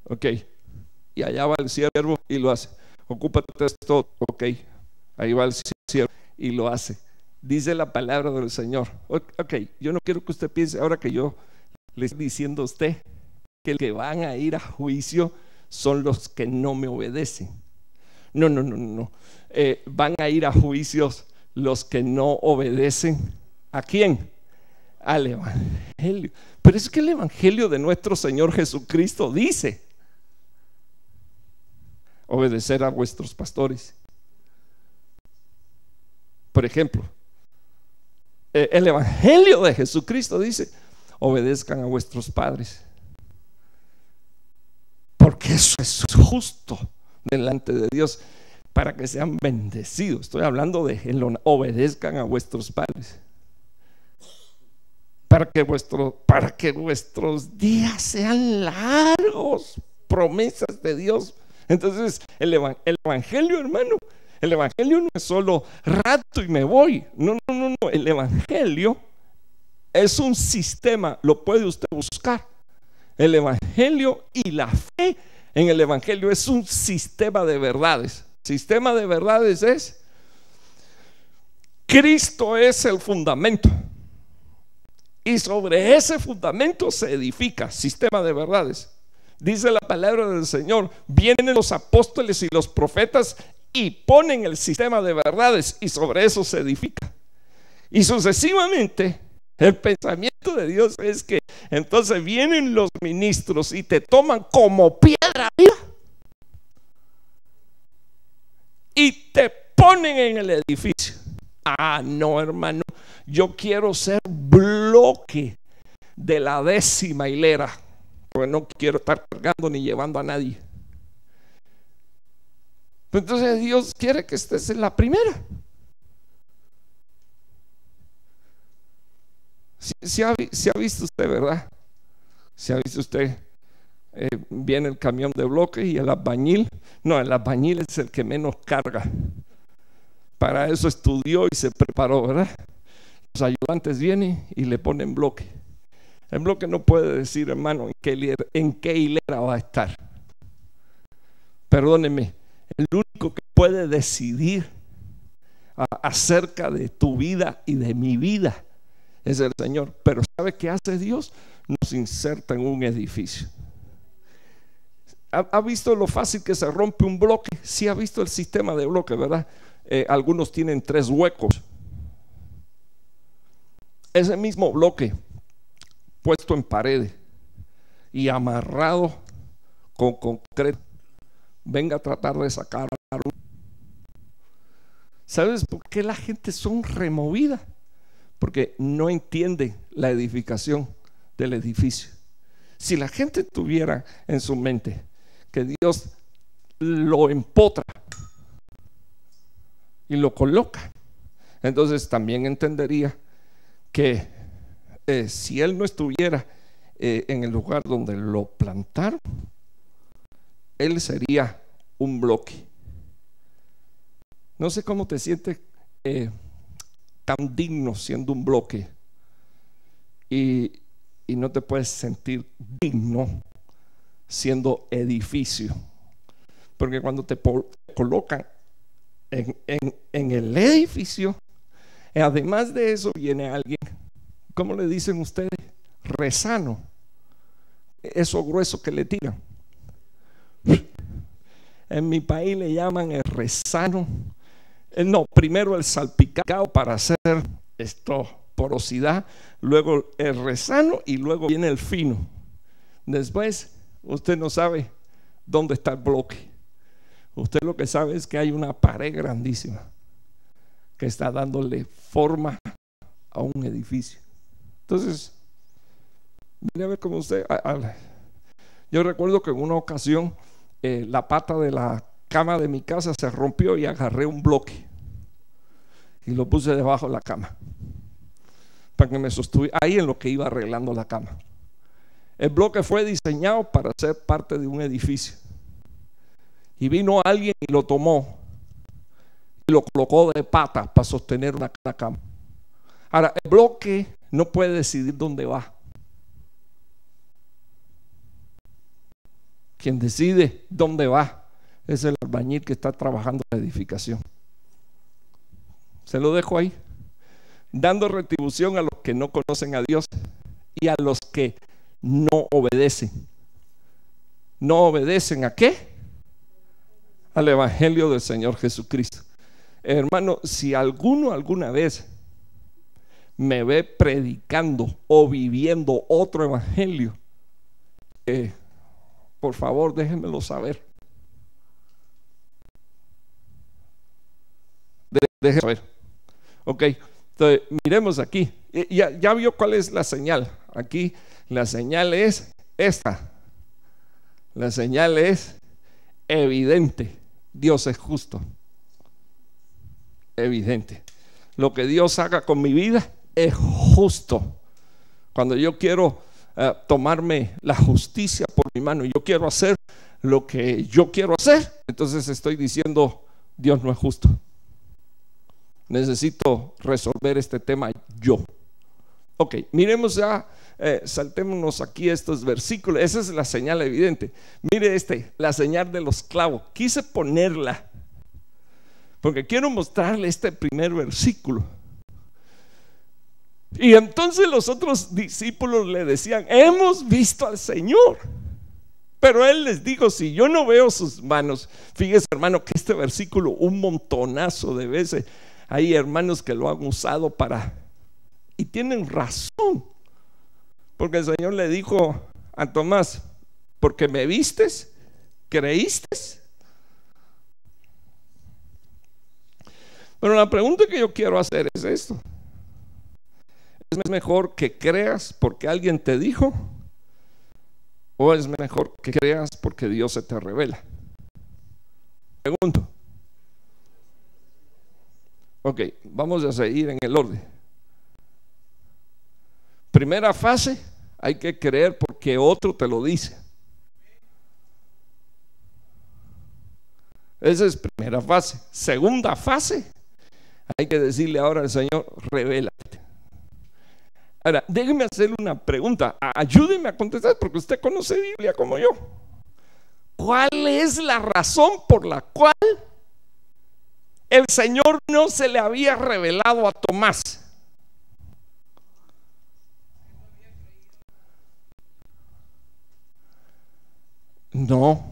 Ok. Y allá va el siervo y lo hace. Ocúpate de esto. Ok. Ahí va el siervo y lo hace. Dice la palabra del Señor. Ok, yo no quiero que usted piense ahora que yo le estoy diciendo a usted que el que van a ir a juicio son los que no me obedecen. No, no, no, no. no. Eh, van a ir a juicios los que no obedecen. ¿A quién? al Evangelio. Pero es que el Evangelio de nuestro Señor Jesucristo dice, obedecer a vuestros pastores. Por ejemplo, eh, el Evangelio de Jesucristo dice, obedezcan a vuestros padres. Porque eso es justo delante de Dios para que sean bendecidos. Estoy hablando de obedezcan a vuestros padres para que, vuestro, para que vuestros días sean largos, promesas de Dios. Entonces, el, el Evangelio, hermano, el Evangelio no es solo rato y me voy. No, no, no, no. El Evangelio es un sistema, lo puede usted buscar. El Evangelio y la fe en el Evangelio es un sistema de verdades. Sistema de verdades es, Cristo es el fundamento. Y sobre ese fundamento se edifica sistema de verdades. Dice la palabra del Señor, vienen los apóstoles y los profetas y ponen el sistema de verdades y sobre eso se edifica. Y sucesivamente, el pensamiento de Dios es que entonces vienen los ministros y te toman como piedra viva y te ponen en el edificio. Ah, no, hermano. Yo quiero ser bloque de la décima hilera, porque no quiero estar cargando ni llevando a nadie. Pues entonces Dios quiere que estés en la primera. Si ha, visto usted, ¿verdad? Si ha visto usted, eh, viene el camión de bloque y el albañil, no, el albañil es el que menos carga. Para eso estudió y se preparó, ¿verdad? Los ayudantes vienen y le ponen bloque. El bloque no puede decir, hermano, en qué hilera, en va a estar. Perdóneme, el único que puede decidir acerca de tu vida y de mi vida es el Señor. Pero ¿sabe qué hace Dios? Nos inserta en un edificio. ¿Ha, visto lo fácil que se rompe un bloque? Sí ha visto el sistema de bloques, ¿verdad? Eh, algunos tienen tres huecos. Ese mismo bloque puesto en pared y amarrado con concreto, venga a tratar de sacar. ¿Sabes por qué la gente son removida? Porque no entiende la edificación del edificio. Si la gente tuviera en su mente que Dios lo empotra y lo coloca. Entonces también entendería que eh, si él no estuviera eh, en el lugar donde lo plantaron, él sería un bloque. No sé cómo te sientes eh, tan digno siendo un bloque y, y no te puedes sentir digno siendo edificio. Porque cuando te colocan en, el edificio. Además de eso viene alguien, ¿cómo le dicen ustedes? Rezano. Eso grueso que le tiran. En mi país le llaman el rezano. Eh, no, primero el salpicado para hacer esto, porosidad, luego el rezano y luego viene el fino. Después usted no sabe dónde está el bloque. Usted lo que sabe es que hay una pared grandísima que está dándole forma a un edificio. Entonces, mire a ver cómo usted... yo recuerdo que en una ocasión eh, la pata de la cama de mi casa se rompió y agarré un bloque y lo puse debajo de la cama para que me sostuviera ahí en lo que iba arreglando la cama. El bloque fue diseñado para ser parte de un edificio. Y vino alguien y lo tomó y lo colocó de patas para sostener la cama. Ahora, el bloque no puede decidir dónde va. Quien decide dónde va es el albañil que está trabajando la edificación. Se lo dejo ahí. Dando retribución a los que no conocen a Dios y a los que no obedecen. ¿No obedecen a qué? al Evangelio del Señor Jesucristo. Hermano, si alguno alguna vez me ve predicando o viviendo otro Evangelio, eh, por favor déjenmelo saber. De, saber. Ok, entonces miremos aquí. Eh, ya vio cuál es la señal. Aquí la señal es esta. La señal es evidente. Dios es justo. Evidente. Lo que Dios haga con mi vida es justo. Cuando yo quiero eh, tomarme la justicia por mi mano y yo quiero hacer lo que yo quiero hacer, entonces estoy diciendo, Dios no es justo. Necesito resolver este tema yo. Ok, miremos ya eh, saltémonos aquí estos versículos. Esa es la señal evidente. Mire este, la señal de los clavos. Quise ponerla porque quiero mostrarle este primer versículo. Y entonces los otros discípulos le decían, hemos visto al Señor. Pero él les dijo, si yo no veo sus manos, fíjese hermano que este versículo un montonazo de veces hay hermanos que lo han usado para, y tienen razón, porque el Señor le dijo a Tomás, porque me vistes, creíste. Pero la pregunta que yo quiero hacer es esto. ¿Es mejor que creas porque alguien te dijo? ¿O es mejor que creas porque Dios se te revela? Pregunto. Ok, vamos a seguir en el orden. Primera fase, hay que creer porque otro te lo dice. Esa es primera fase. Segunda fase. Hay que decirle ahora al Señor, revélate. Ahora, déjeme hacerle una pregunta. Ayúdeme a contestar porque usted conoce Biblia como yo. ¿Cuál es la razón por la cual el Señor no se le había revelado a Tomás? No.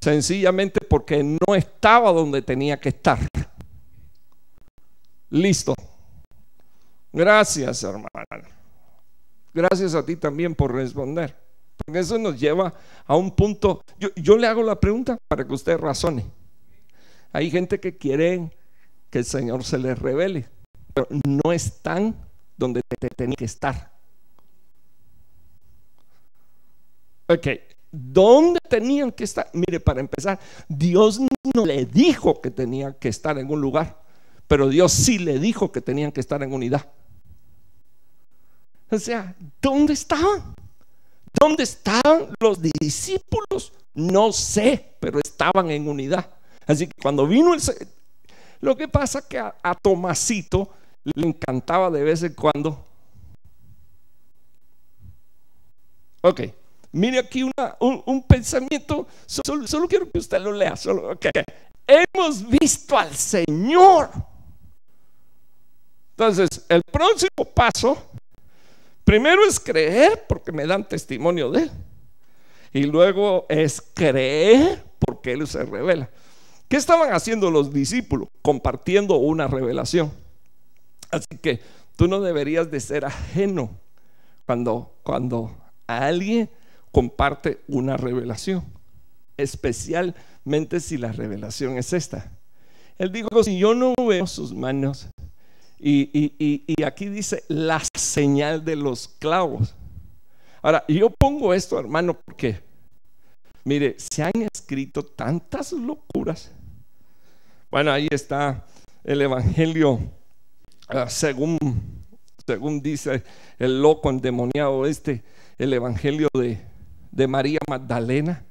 Sencillamente porque no estaba donde tenía que estar. Listo. Gracias, hermano. Gracias a ti también por responder. Porque eso nos lleva a un punto. Yo, le hago la pregunta para que usted razone. Hay gente que quiere que el Señor se les revele, pero no están donde te que estar. Ok, ¿dónde tenían que estar? Mire, para empezar, Dios no le dijo que tenían que estar en un lugar, pero Dios sí le dijo que tenían que estar en unidad. O sea, ¿dónde estaban? ¿Dónde estaban los discípulos? No sé, pero estaban en unidad. Así que cuando vino el... Lo que pasa que a, a Tomasito le encantaba de vez en cuando. Ok, Mire aquí un, pensamiento, solo, quiero que usted lo lea. Hemos visto al Señor. Entonces, el próximo paso, primero es creer, porque me dan testimonio de Él. Y luego es creer, porque Él se revela. ¿Qué estaban haciendo los discípulos? Compartiendo una revelación. Así que tú no deberías de ser ajeno cuando, cuando alguien comparte una revelación, especialmente si la revelación es esta. Él dijo, si yo no veo sus manos, y, aquí dice la señal de los clavos. Ahora, yo pongo esto, hermano, porque, mire, se han escrito tantas locuras. Bueno, ahí está el Evangelio, ah, según, según dice el loco endemoniado este, el Evangelio de, de María Magdalena.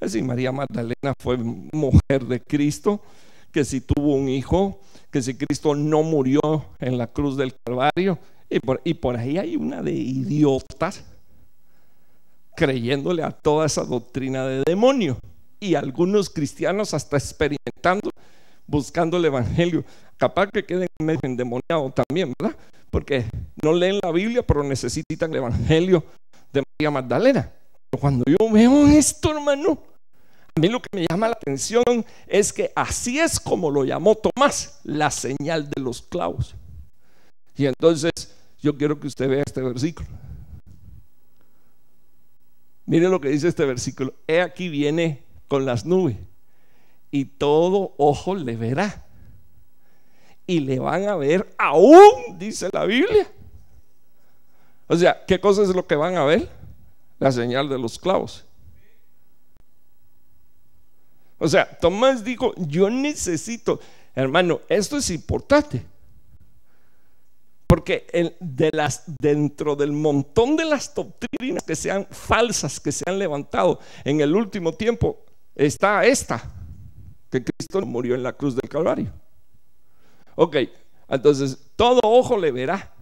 Es decir, María Magdalena fue mujer de Cristo, que si tuvo un hijo, que si Cristo no murió en la cruz del Calvario, y por, y por ahí hay una de idiotas creyéndole a toda esa doctrina de demonio. Y algunos cristianos hasta experimentando, buscando el Evangelio. Capaz que queden medio endemoniados también, ¿verdad? Porque no leen la Biblia, pero necesitan el Evangelio de María Magdalena cuando yo veo esto, hermano, a mí lo que me llama la atención es que así es como lo llamó Tomás, la señal de los clavos. Y entonces yo quiero que usted vea este versículo. Mire lo que dice este versículo. He aquí viene con las nubes y todo ojo le verá. Y le van a ver aún, dice la Biblia. O sea, ¿qué cosa es lo que van a ver? la señal de los clavos. O sea, Tomás dijo, yo necesito, hermano, esto es importante. Porque de las, dentro del montón de las doctrinas que sean falsas, que se han levantado en el último tiempo, está esta, que Cristo murió en la cruz del Calvario. Ok, entonces todo ojo le verá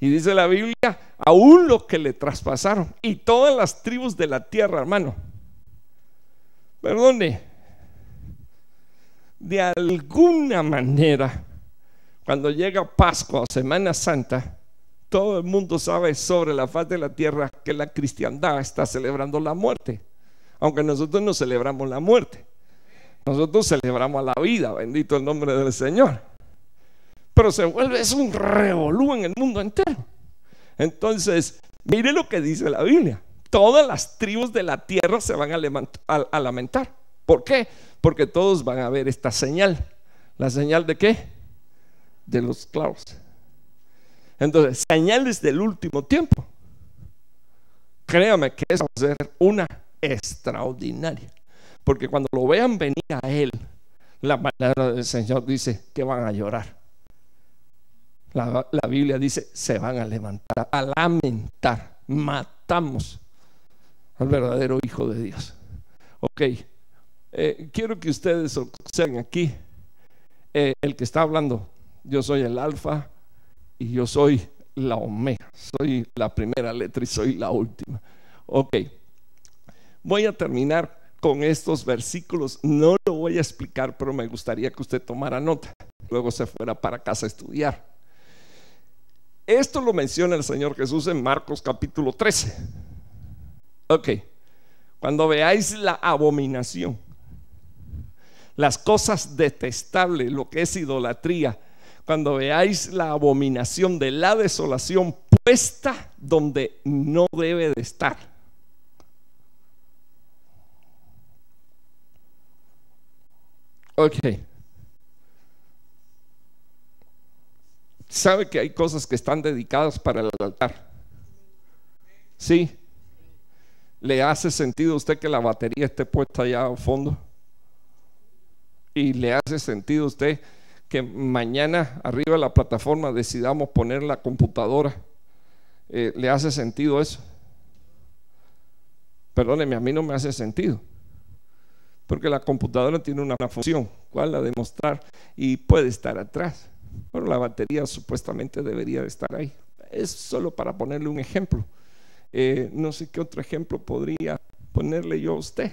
y dice la Biblia, aún los que le traspasaron y todas las tribus de la tierra, hermano. Perdone, de alguna manera, cuando llega Pascua Semana Santa, todo el mundo sabe sobre la faz de la tierra que la cristiandad está celebrando la muerte. Aunque nosotros no celebramos la muerte, nosotros celebramos la vida, bendito el nombre del Señor pero se vuelve, es un revolú en el mundo entero. Entonces, mire lo que dice la Biblia. Todas las tribus de la tierra se van a, lamentar. ¿Por qué? Porque todos van a ver esta señal. ¿La señal de qué? De los clavos. Entonces, señales del último tiempo. Créame que eso va a ser una extraordinaria. Porque cuando lo vean venir a Él, la palabra del Señor dice que van a llorar. La, Biblia dice, se van a levantar, a lamentar, matamos al verdadero Hijo de Dios. Ok, eh, quiero que ustedes observen aquí, eh, el que está hablando, yo soy el alfa y yo soy la omega, soy la primera letra y soy la última. Ok, voy a terminar con estos versículos, no lo voy a explicar, pero me gustaría que usted tomara nota, luego se fuera para casa a estudiar. Esto lo menciona el Señor Jesús en Marcos capítulo 13. Ok, cuando veáis la abominación, las cosas detestables, lo que es idolatría, cuando veáis la abominación de la desolación puesta donde no debe de estar. Ok. sabe que hay cosas que están dedicadas para el altar. ¿Sí? ¿Le hace sentido a usted que la batería esté puesta allá al fondo? ¿Y le hace sentido a usted que mañana arriba de la plataforma decidamos poner la computadora? Eh, ¿Le hace sentido eso? Perdóneme, a mí no me hace sentido porque la computadora tiene una función, cual la de mostrar y puede estar atrás. Bueno la batería supuestamente debería de estar ahí. Es solo para ponerle un ejemplo. Eh, no sé qué otro ejemplo podría ponerle yo a usted.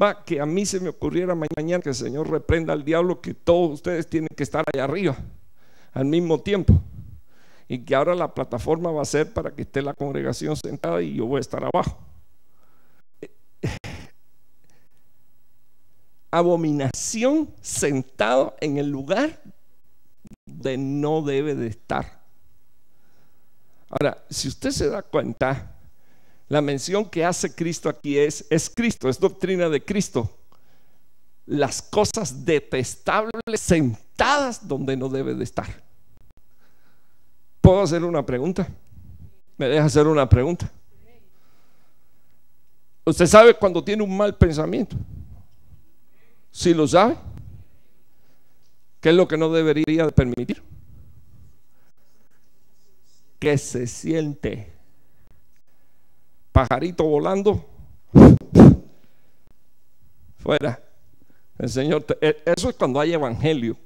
Va, que a mí se me ocurriera mañana que el Señor reprenda al diablo que todos ustedes tienen que estar allá arriba al mismo tiempo. Y que ahora la plataforma va a ser para que esté la congregación sentada y yo voy a estar abajo. Eh, eh, abominación sentado en el lugar de no debe de estar. Ahora, si usted se da cuenta, la mención que hace Cristo aquí es, es Cristo, es doctrina de Cristo. Las cosas detestables sentadas donde no debe de estar. ¿Puedo hacer una pregunta? ¿Me deja hacer una pregunta? Usted sabe cuando tiene un mal pensamiento. Si lo sabe. ¿Qué es lo que no debería permitir? Que se siente pajarito volando fuera. El Señor, e, eso es cuando hay evangelio.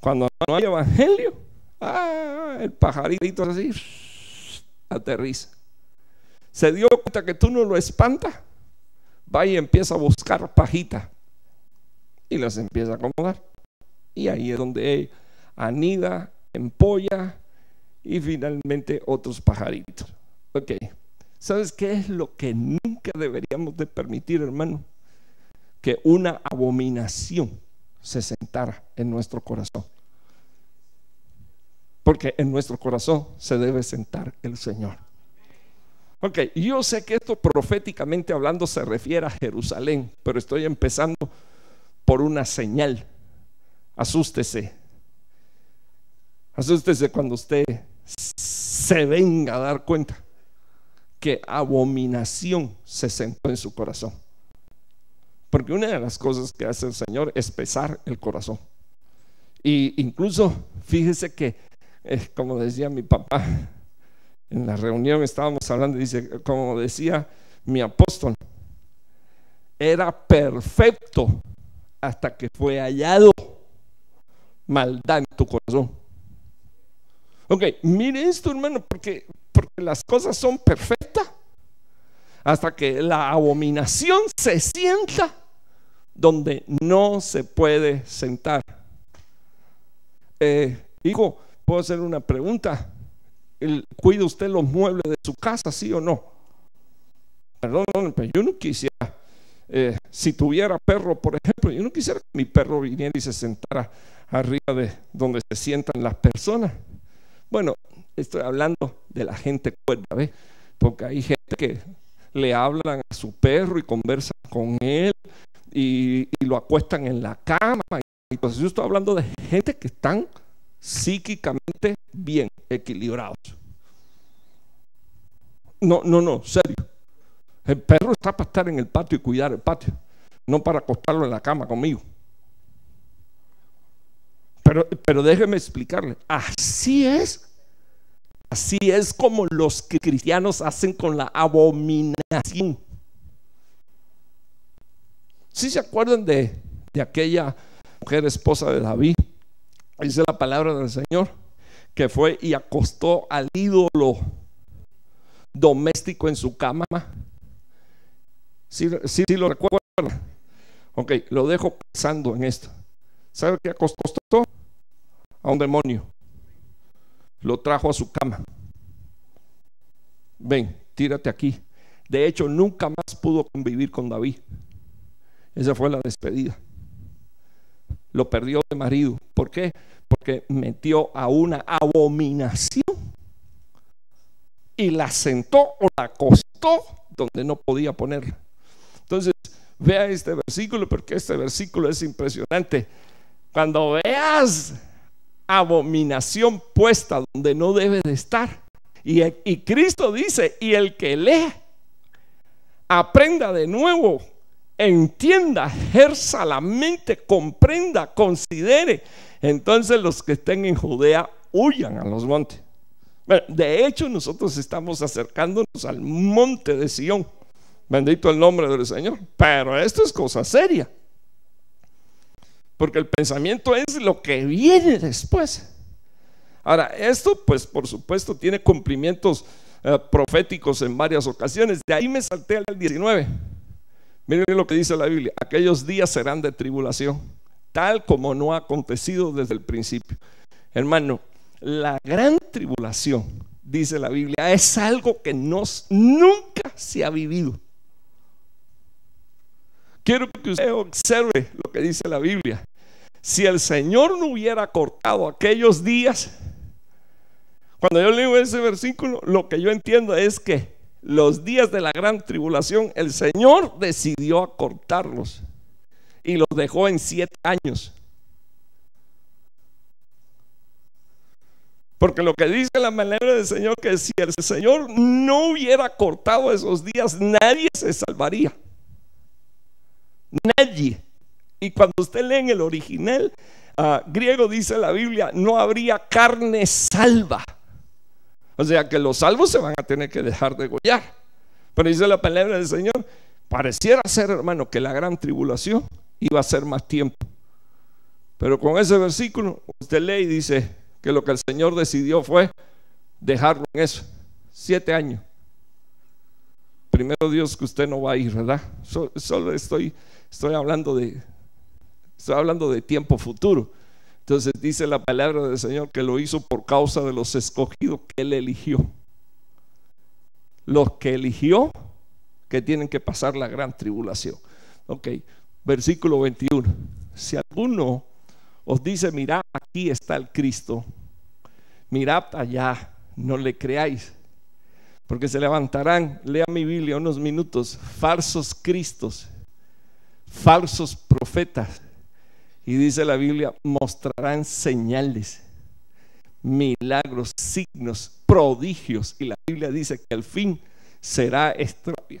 Cuando no hay evangelio, ah, el pajarito así, aterriza. Se dio cuenta que tú no lo espantas, va y empieza a buscar pajita y las empieza a acomodar. Y ahí es donde anida, empolla y finalmente otros pajaritos. Ok, ¿sabes qué es lo que nunca deberíamos de permitir, hermano? Que una abominación se sentara en nuestro corazón. Porque en nuestro corazón se debe sentar el Señor. Ok, yo sé que esto proféticamente hablando se refiere a Jerusalén, pero estoy empezando por una señal Asústese. Asústese cuando usted se venga a dar cuenta que abominación se sentó en su corazón. Porque una de las cosas que hace el Señor es pesar el corazón. Y incluso, fíjese que, eh, como decía mi papá, en la reunión estábamos hablando, dice, como decía mi apóstol, era perfecto hasta que fue hallado maldad en tu corazón. Ok, mire esto, hermano, porque, porque las cosas son perfectas hasta que la abominación se sienta donde no se puede sentar. Eh, hijo, puedo hacer una pregunta. ¿Cuida usted los muebles de su casa, sí o no? Perdón, pero yo no quisiera, eh, si tuviera perro, por ejemplo, yo no quisiera que mi perro viniera y se sentara arriba de donde se sientan las personas. Bueno, estoy hablando de la gente cuerda, ¿ves? Porque hay gente que le hablan a su perro y conversan con él y, lo acuestan en la cama. Y pues yo estoy hablando de gente que están psíquicamente bien equilibrados. No, no, no, serio. El perro está para estar en el patio y cuidar el patio, no para acostarlo en la cama conmigo. Pero, déjeme explicarle, así es. Así es como los cristianos hacen con la abominación. Si se acuerdan de, aquella mujer esposa de David, dice la palabra del Señor, que fue y acostó al ídolo doméstico en su cama. Si ¿Sí, sí, lo recuerda. Ok, lo dejo pensando en esto. ¿Sabe qué acostó? a un demonio. Lo trajo a su cama. Ven, tírate aquí. De hecho, nunca más pudo convivir con David. Esa fue la despedida. Lo perdió de marido. ¿Por qué? Porque metió a una abominación y la sentó o la acostó donde no podía ponerla. Entonces, vea este versículo porque este versículo es impresionante. Cuando veas abominación puesta donde no debe de estar. Y, Cristo dice, y el que lea aprenda de nuevo, entienda, ejerza la mente, comprenda, considere. Entonces los que estén en Judea huyan a los montes. de hecho, nosotros estamos acercándonos al monte de Sión. Bendito el nombre del Señor. Pero esto es cosa seria porque el pensamiento es lo que viene después. Ahora, esto pues por supuesto tiene cumplimientos eh, proféticos en varias ocasiones. De ahí me salté al 19. Miren lo que dice la Biblia. Aquellos días serán de tribulación, tal como no ha acontecido desde el principio. Hermano, la gran tribulación, dice la Biblia, es algo que nos, nunca se ha vivido. Quiero que usted observe lo que dice la Biblia. Si el Señor no hubiera cortado aquellos días, cuando yo leo ese versículo, lo que yo entiendo es que los días de la gran tribulación, el Señor decidió acortarlos y los dejó en siete años. Porque lo que dice la palabra del Señor, que si el Señor no hubiera cortado esos días, nadie se salvaría nadie. Y cuando usted lee en el original ah, griego, dice la Biblia, no habría carne salva. O sea que los salvos se van a tener que dejar de degollar. Pero dice la palabra del Señor, pareciera ser, hermano, que la gran tribulación iba a ser más tiempo. Pero con ese versículo, usted lee y dice que lo que el Señor decidió fue dejarlo en eso. Siete años. Primero Dios que usted no va a ir, ¿verdad? solo estoy Estoy hablando de, estoy hablando de tiempo futuro. Entonces dice la palabra del Señor que lo hizo por causa de los escogidos que Él eligió. Los que eligió que tienen que pasar la gran tribulación. Ok, versículo 21. Si alguno os dice, mirad, aquí está el Cristo, mirad allá, no le creáis, porque se levantarán, lea mi Biblia unos minutos, falsos Cristos falsos profetas. Y dice la Biblia, mostrarán señales, milagros, signos, prodigios. Y la Biblia dice que al fin será estropio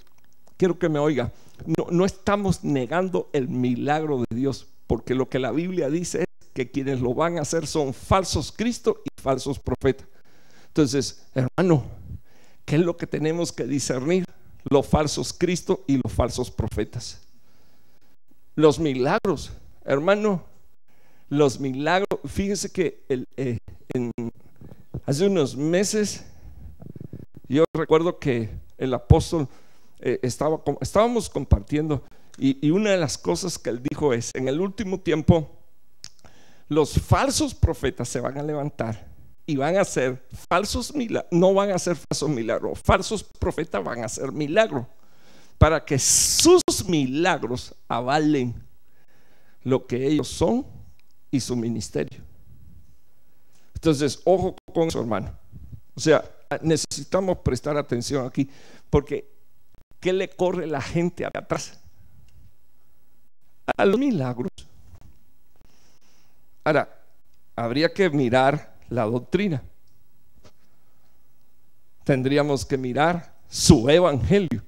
Quiero que me oiga, no, no estamos negando el milagro de Dios, porque lo que la Biblia dice es que quienes lo van a hacer son falsos Cristo y falsos profetas. Entonces, hermano, ¿qué es lo que tenemos que discernir? Los falsos Cristo y los falsos profetas. Los milagros, hermano, los milagros. fíjense que eh, en, hace unos meses yo recuerdo que el apóstol eh, estaba, estábamos compartiendo y, una de las cosas que él dijo es, en el último tiempo los falsos profetas se van a levantar y van a hacer falsos milagros, no van a hacer falsos milagros, falsos profetas van a hacer milagros para que sus milagros avalen lo que ellos son y su ministerio. Entonces, ojo con eso, hermano. O sea, necesitamos prestar atención aquí, porque ¿qué le corre la gente atrás? A los milagros. Ahora, habría que mirar la doctrina. Tendríamos que mirar su evangelio.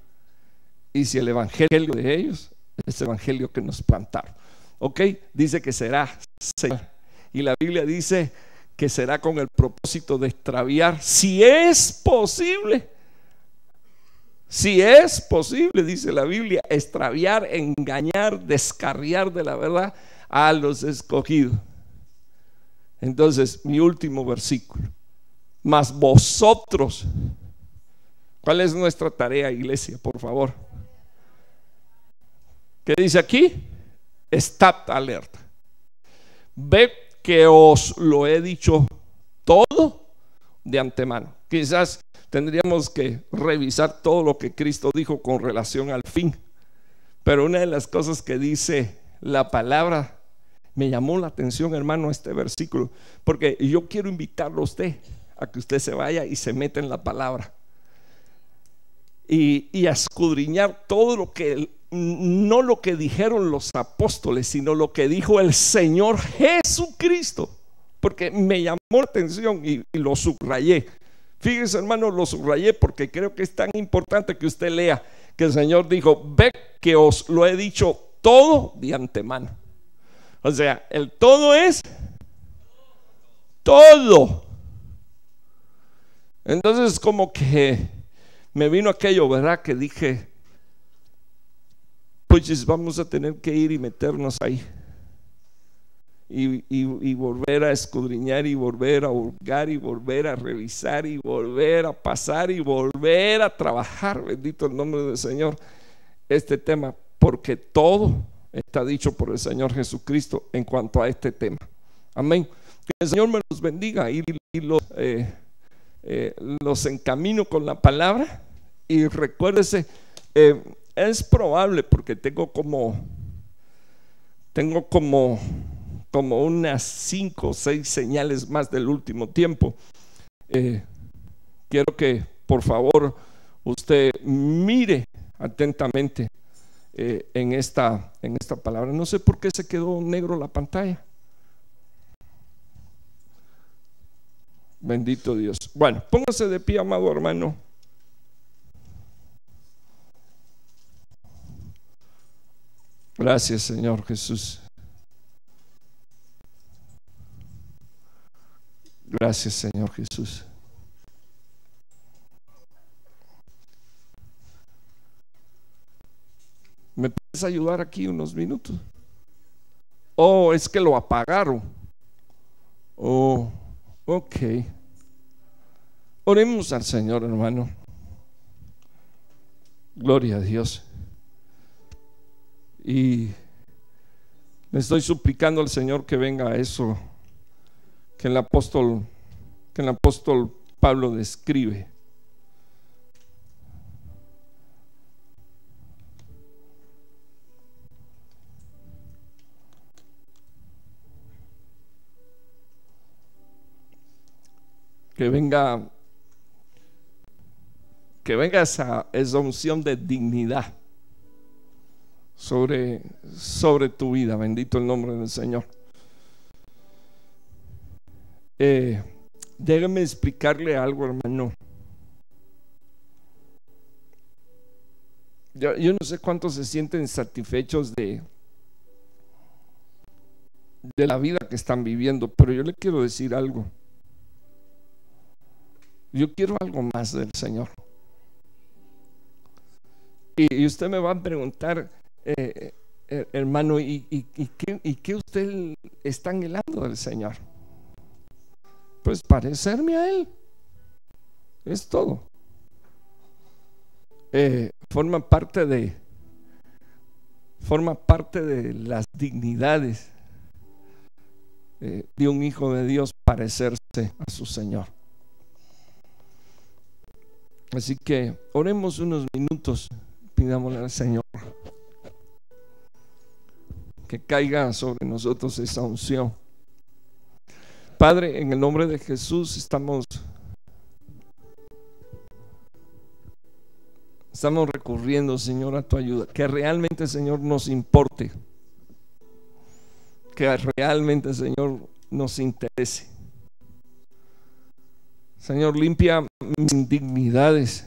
Y si el evangelio de ellos es el evangelio que nos plantaron. ¿Ok? Dice que será. Y la Biblia dice que será con el propósito de extraviar, si es posible, si es posible, dice la Biblia, extraviar, engañar, descarriar de la verdad a los escogidos. Entonces, mi último versículo. Mas vosotros, ¿cuál es nuestra tarea, iglesia? Por favor. ¿Qué dice aquí? Estad alerta. Ve que os lo he dicho todo de antemano. Quizás tendríamos que revisar todo lo que Cristo dijo con relación al fin. Pero una de las cosas que dice la palabra, me llamó la atención, hermano, este versículo, porque yo quiero invitarlo a usted a que usted se vaya y se meta en la palabra. Y, a escudriñar todo lo que no lo que dijeron los apóstoles, sino lo que dijo el Señor Jesucristo. Porque me llamó la atención y, lo subrayé. Fíjense, hermano, lo subrayé porque creo que es tan importante que usted lea que el Señor dijo, ve que os lo he dicho todo de antemano. O sea, el todo es todo. Entonces como que me vino aquello, ¿verdad? Que dije, pues vamos a tener que ir y meternos ahí. Y, volver a escudriñar y volver a hurgar y volver a revisar y volver a pasar y volver a trabajar, bendito el nombre del Señor, este tema, porque todo está dicho por el Señor Jesucristo en cuanto a este tema. Amén. Que el Señor me los bendiga y, eh, eh, los, encamino con la palabra y recuérdese. Eh, es probable porque tengo como, tengo como, como unas cinco o seis señales más del último tiempo. Eh, quiero que por favor usted mire atentamente eh, en, esta, en esta palabra. No sé por qué se quedó negro la pantalla. Bendito Dios. Bueno, póngase de pie, amado hermano. Gracias, Señor Jesús. Gracias, Señor Jesús. ¿Me puedes ayudar aquí unos minutos? Oh, es que lo apagaron. Oh, ok. Oremos al Señor, hermano. Gloria a Dios. Y le estoy suplicando al Señor que venga a eso que el apóstol, que el apóstol Pablo describe. que venga que venga esa, esa unción de dignidad sobre, sobre tu vida. Bendito el nombre del Señor. Eh, explicarle algo, hermano. Yo, no sé cuántos se sienten satisfechos de, de la vida que están viviendo, pero yo le quiero decir algo. Yo quiero algo más del Señor. y usted me va a preguntar, eh, eh, hermano, ¿y, y, y, qué, ¿y, qué, usted está anhelando del Señor? Pues parecerme a Él. Es todo. Eh, forma parte de forma parte de las dignidades de un hijo de Dios parecerse a su Señor. Así que oremos unos minutos, pidámosle al Señor que caiga sobre nosotros esa unción. Padre, en el nombre de Jesús estamos estamos recurriendo, Señor, a tu ayuda, que realmente, Señor, nos importe. Que realmente, Señor, nos interese. Señor, limpia mis indignidades.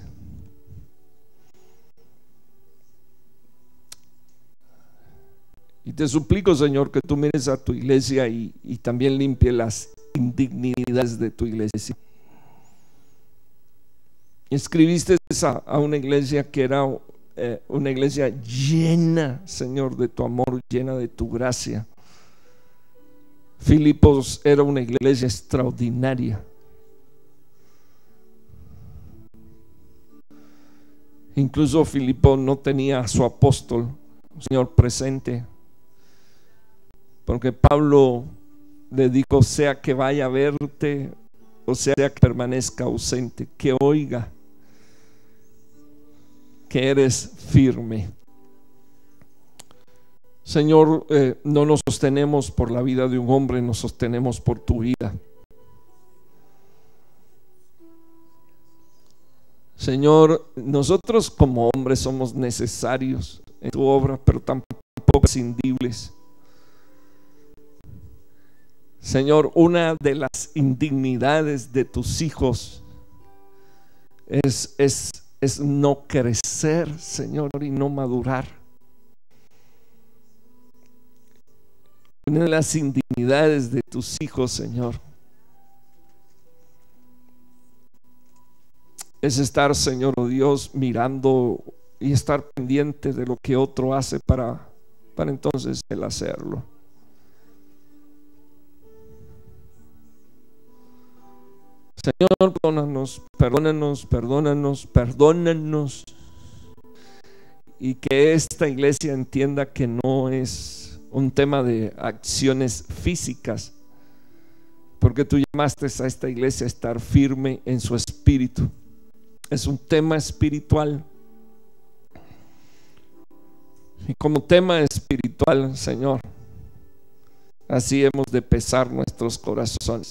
Y te suplico, Señor, que tú mires a tu iglesia y, también limpie las indignidades de tu iglesia. Escribiste a, una iglesia que era eh, una iglesia llena, Señor, de tu amor, llena de tu gracia. Filipos era una iglesia extraordinaria. Incluso Filipo no tenía a su apóstol, Señor, presente porque Pablo le dijo, sea que vaya a verte, o sea que permanezca ausente, que oiga que eres firme. Señor, eh, no nos sostenemos por la vida de un hombre, nos sostenemos por tu vida. Señor, nosotros como hombres somos necesarios en tu obra, pero tampoco prescindibles. Señor, una de las indignidades de tus hijos es, es, no crecer, Señor, y no madurar. Una de las indignidades de tus hijos, Señor, es estar, Señor oh Dios, mirando y estar pendiente de lo que otro hace para, para entonces el hacerlo. Señor, perdónanos, perdónanos, perdónanos, perdónanos. Y que esta iglesia entienda que no es un tema de acciones físicas, porque tú llamaste a esta iglesia a estar firme en su espíritu. Es un tema espiritual. Y como tema espiritual, Señor, así hemos de pesar nuestros corazones.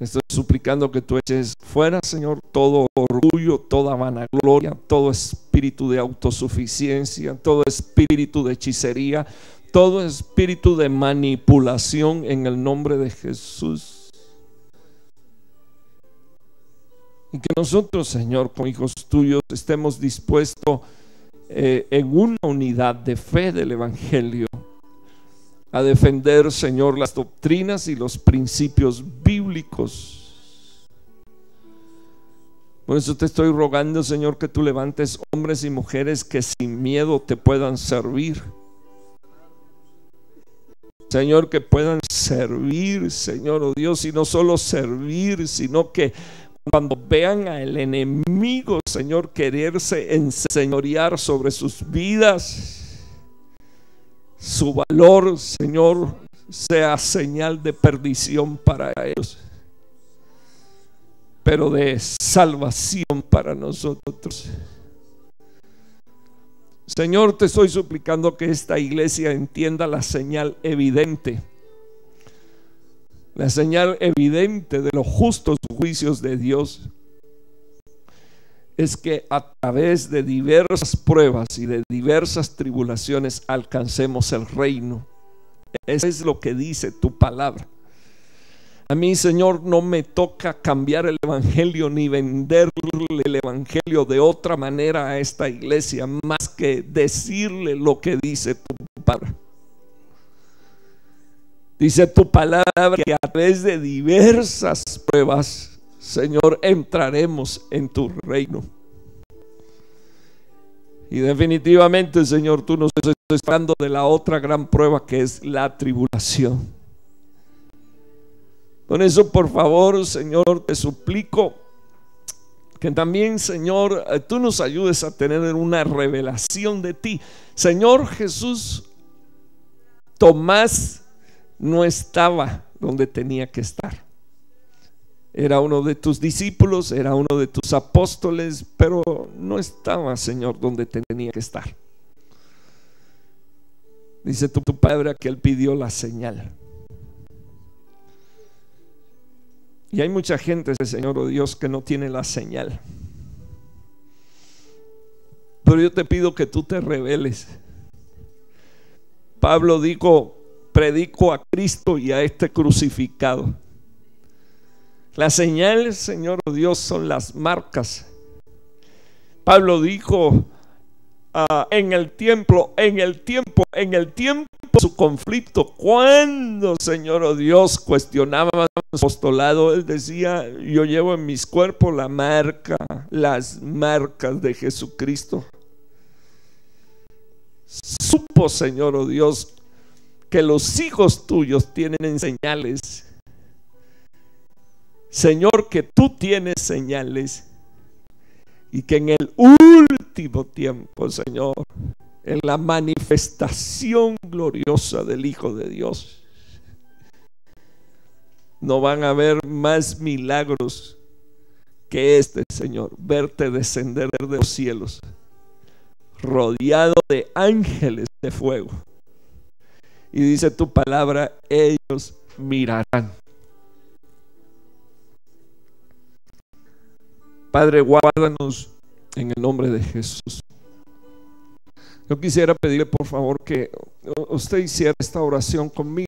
Estoy suplicando que tú eches fuera, Señor, todo orgullo, toda vanagloria, todo espíritu de autosuficiencia, todo espíritu de hechicería, todo espíritu de manipulación en el nombre de Jesús. Y que nosotros, Señor, con hijos tuyos, estemos dispuestos eh, en una unidad de fe del Evangelio a defender, Señor, las doctrinas y los principios bíblicos. Por eso te estoy rogando, Señor, que tú levantes hombres y mujeres que sin miedo te puedan servir. Señor, que puedan servir, Señor, o oh Dios, y no solo servir, sino que cuando vean al enemigo, Señor, quererse enseñorear sobre sus vidas, su valor, Señor, sea señal de perdición para ellos, pero de salvación para nosotros. Señor, te estoy suplicando que esta iglesia entienda la señal evidente, la señal evidente de los justos juicios de Dios es que a través de diversas pruebas y de diversas tribulaciones alcancemos el reino. Eso es lo que dice tu palabra. A mí, Señor, no me toca cambiar el Evangelio ni venderle el Evangelio de otra manera a esta iglesia más que decirle lo que dice tu palabra. Dice tu palabra que a través de diversas pruebas Señor, entraremos en tu reino. Y definitivamente, Señor, tú nos estás hablando de la otra gran prueba que es la tribulación. Con eso, por favor, Señor, te suplico que también, Señor, eh, tú nos ayudes a tener una revelación de ti. Señor Jesús, Tomás no estaba donde tenía que estar era uno de tus discípulos, era uno de tus apóstoles, pero no estaba, Señor, donde tenía que estar. Dice tu, padre que él pidió la señal. Y hay mucha gente, Señor o oh Dios, que no tiene la señal. Pero yo te pido que tú te reveles. Pablo dijo, predico a Cristo y a este crucificado. Las señales, Señor Dios, son las marcas. Pablo dijo ah, en el tiempo, en el tiempo, en el tiempo su conflicto. Cuando, Señor Dios, cuestionaba su apostolado, él decía, yo llevo en mis cuerpos la marca, las marcas de Jesucristo. Supo, Señor Dios, que los hijos tuyos tienen señales Señor, que tú tienes señales y que en el último tiempo, Señor, en la manifestación gloriosa del Hijo de Dios, no van a haber más milagros que este, Señor, verte descender de los cielos, rodeado de ángeles de fuego. Y dice tu palabra, ellos mirarán Padre, guárdanos en el nombre de Jesús. Yo quisiera pedirle por favor que usted hiciera esta oración conmigo.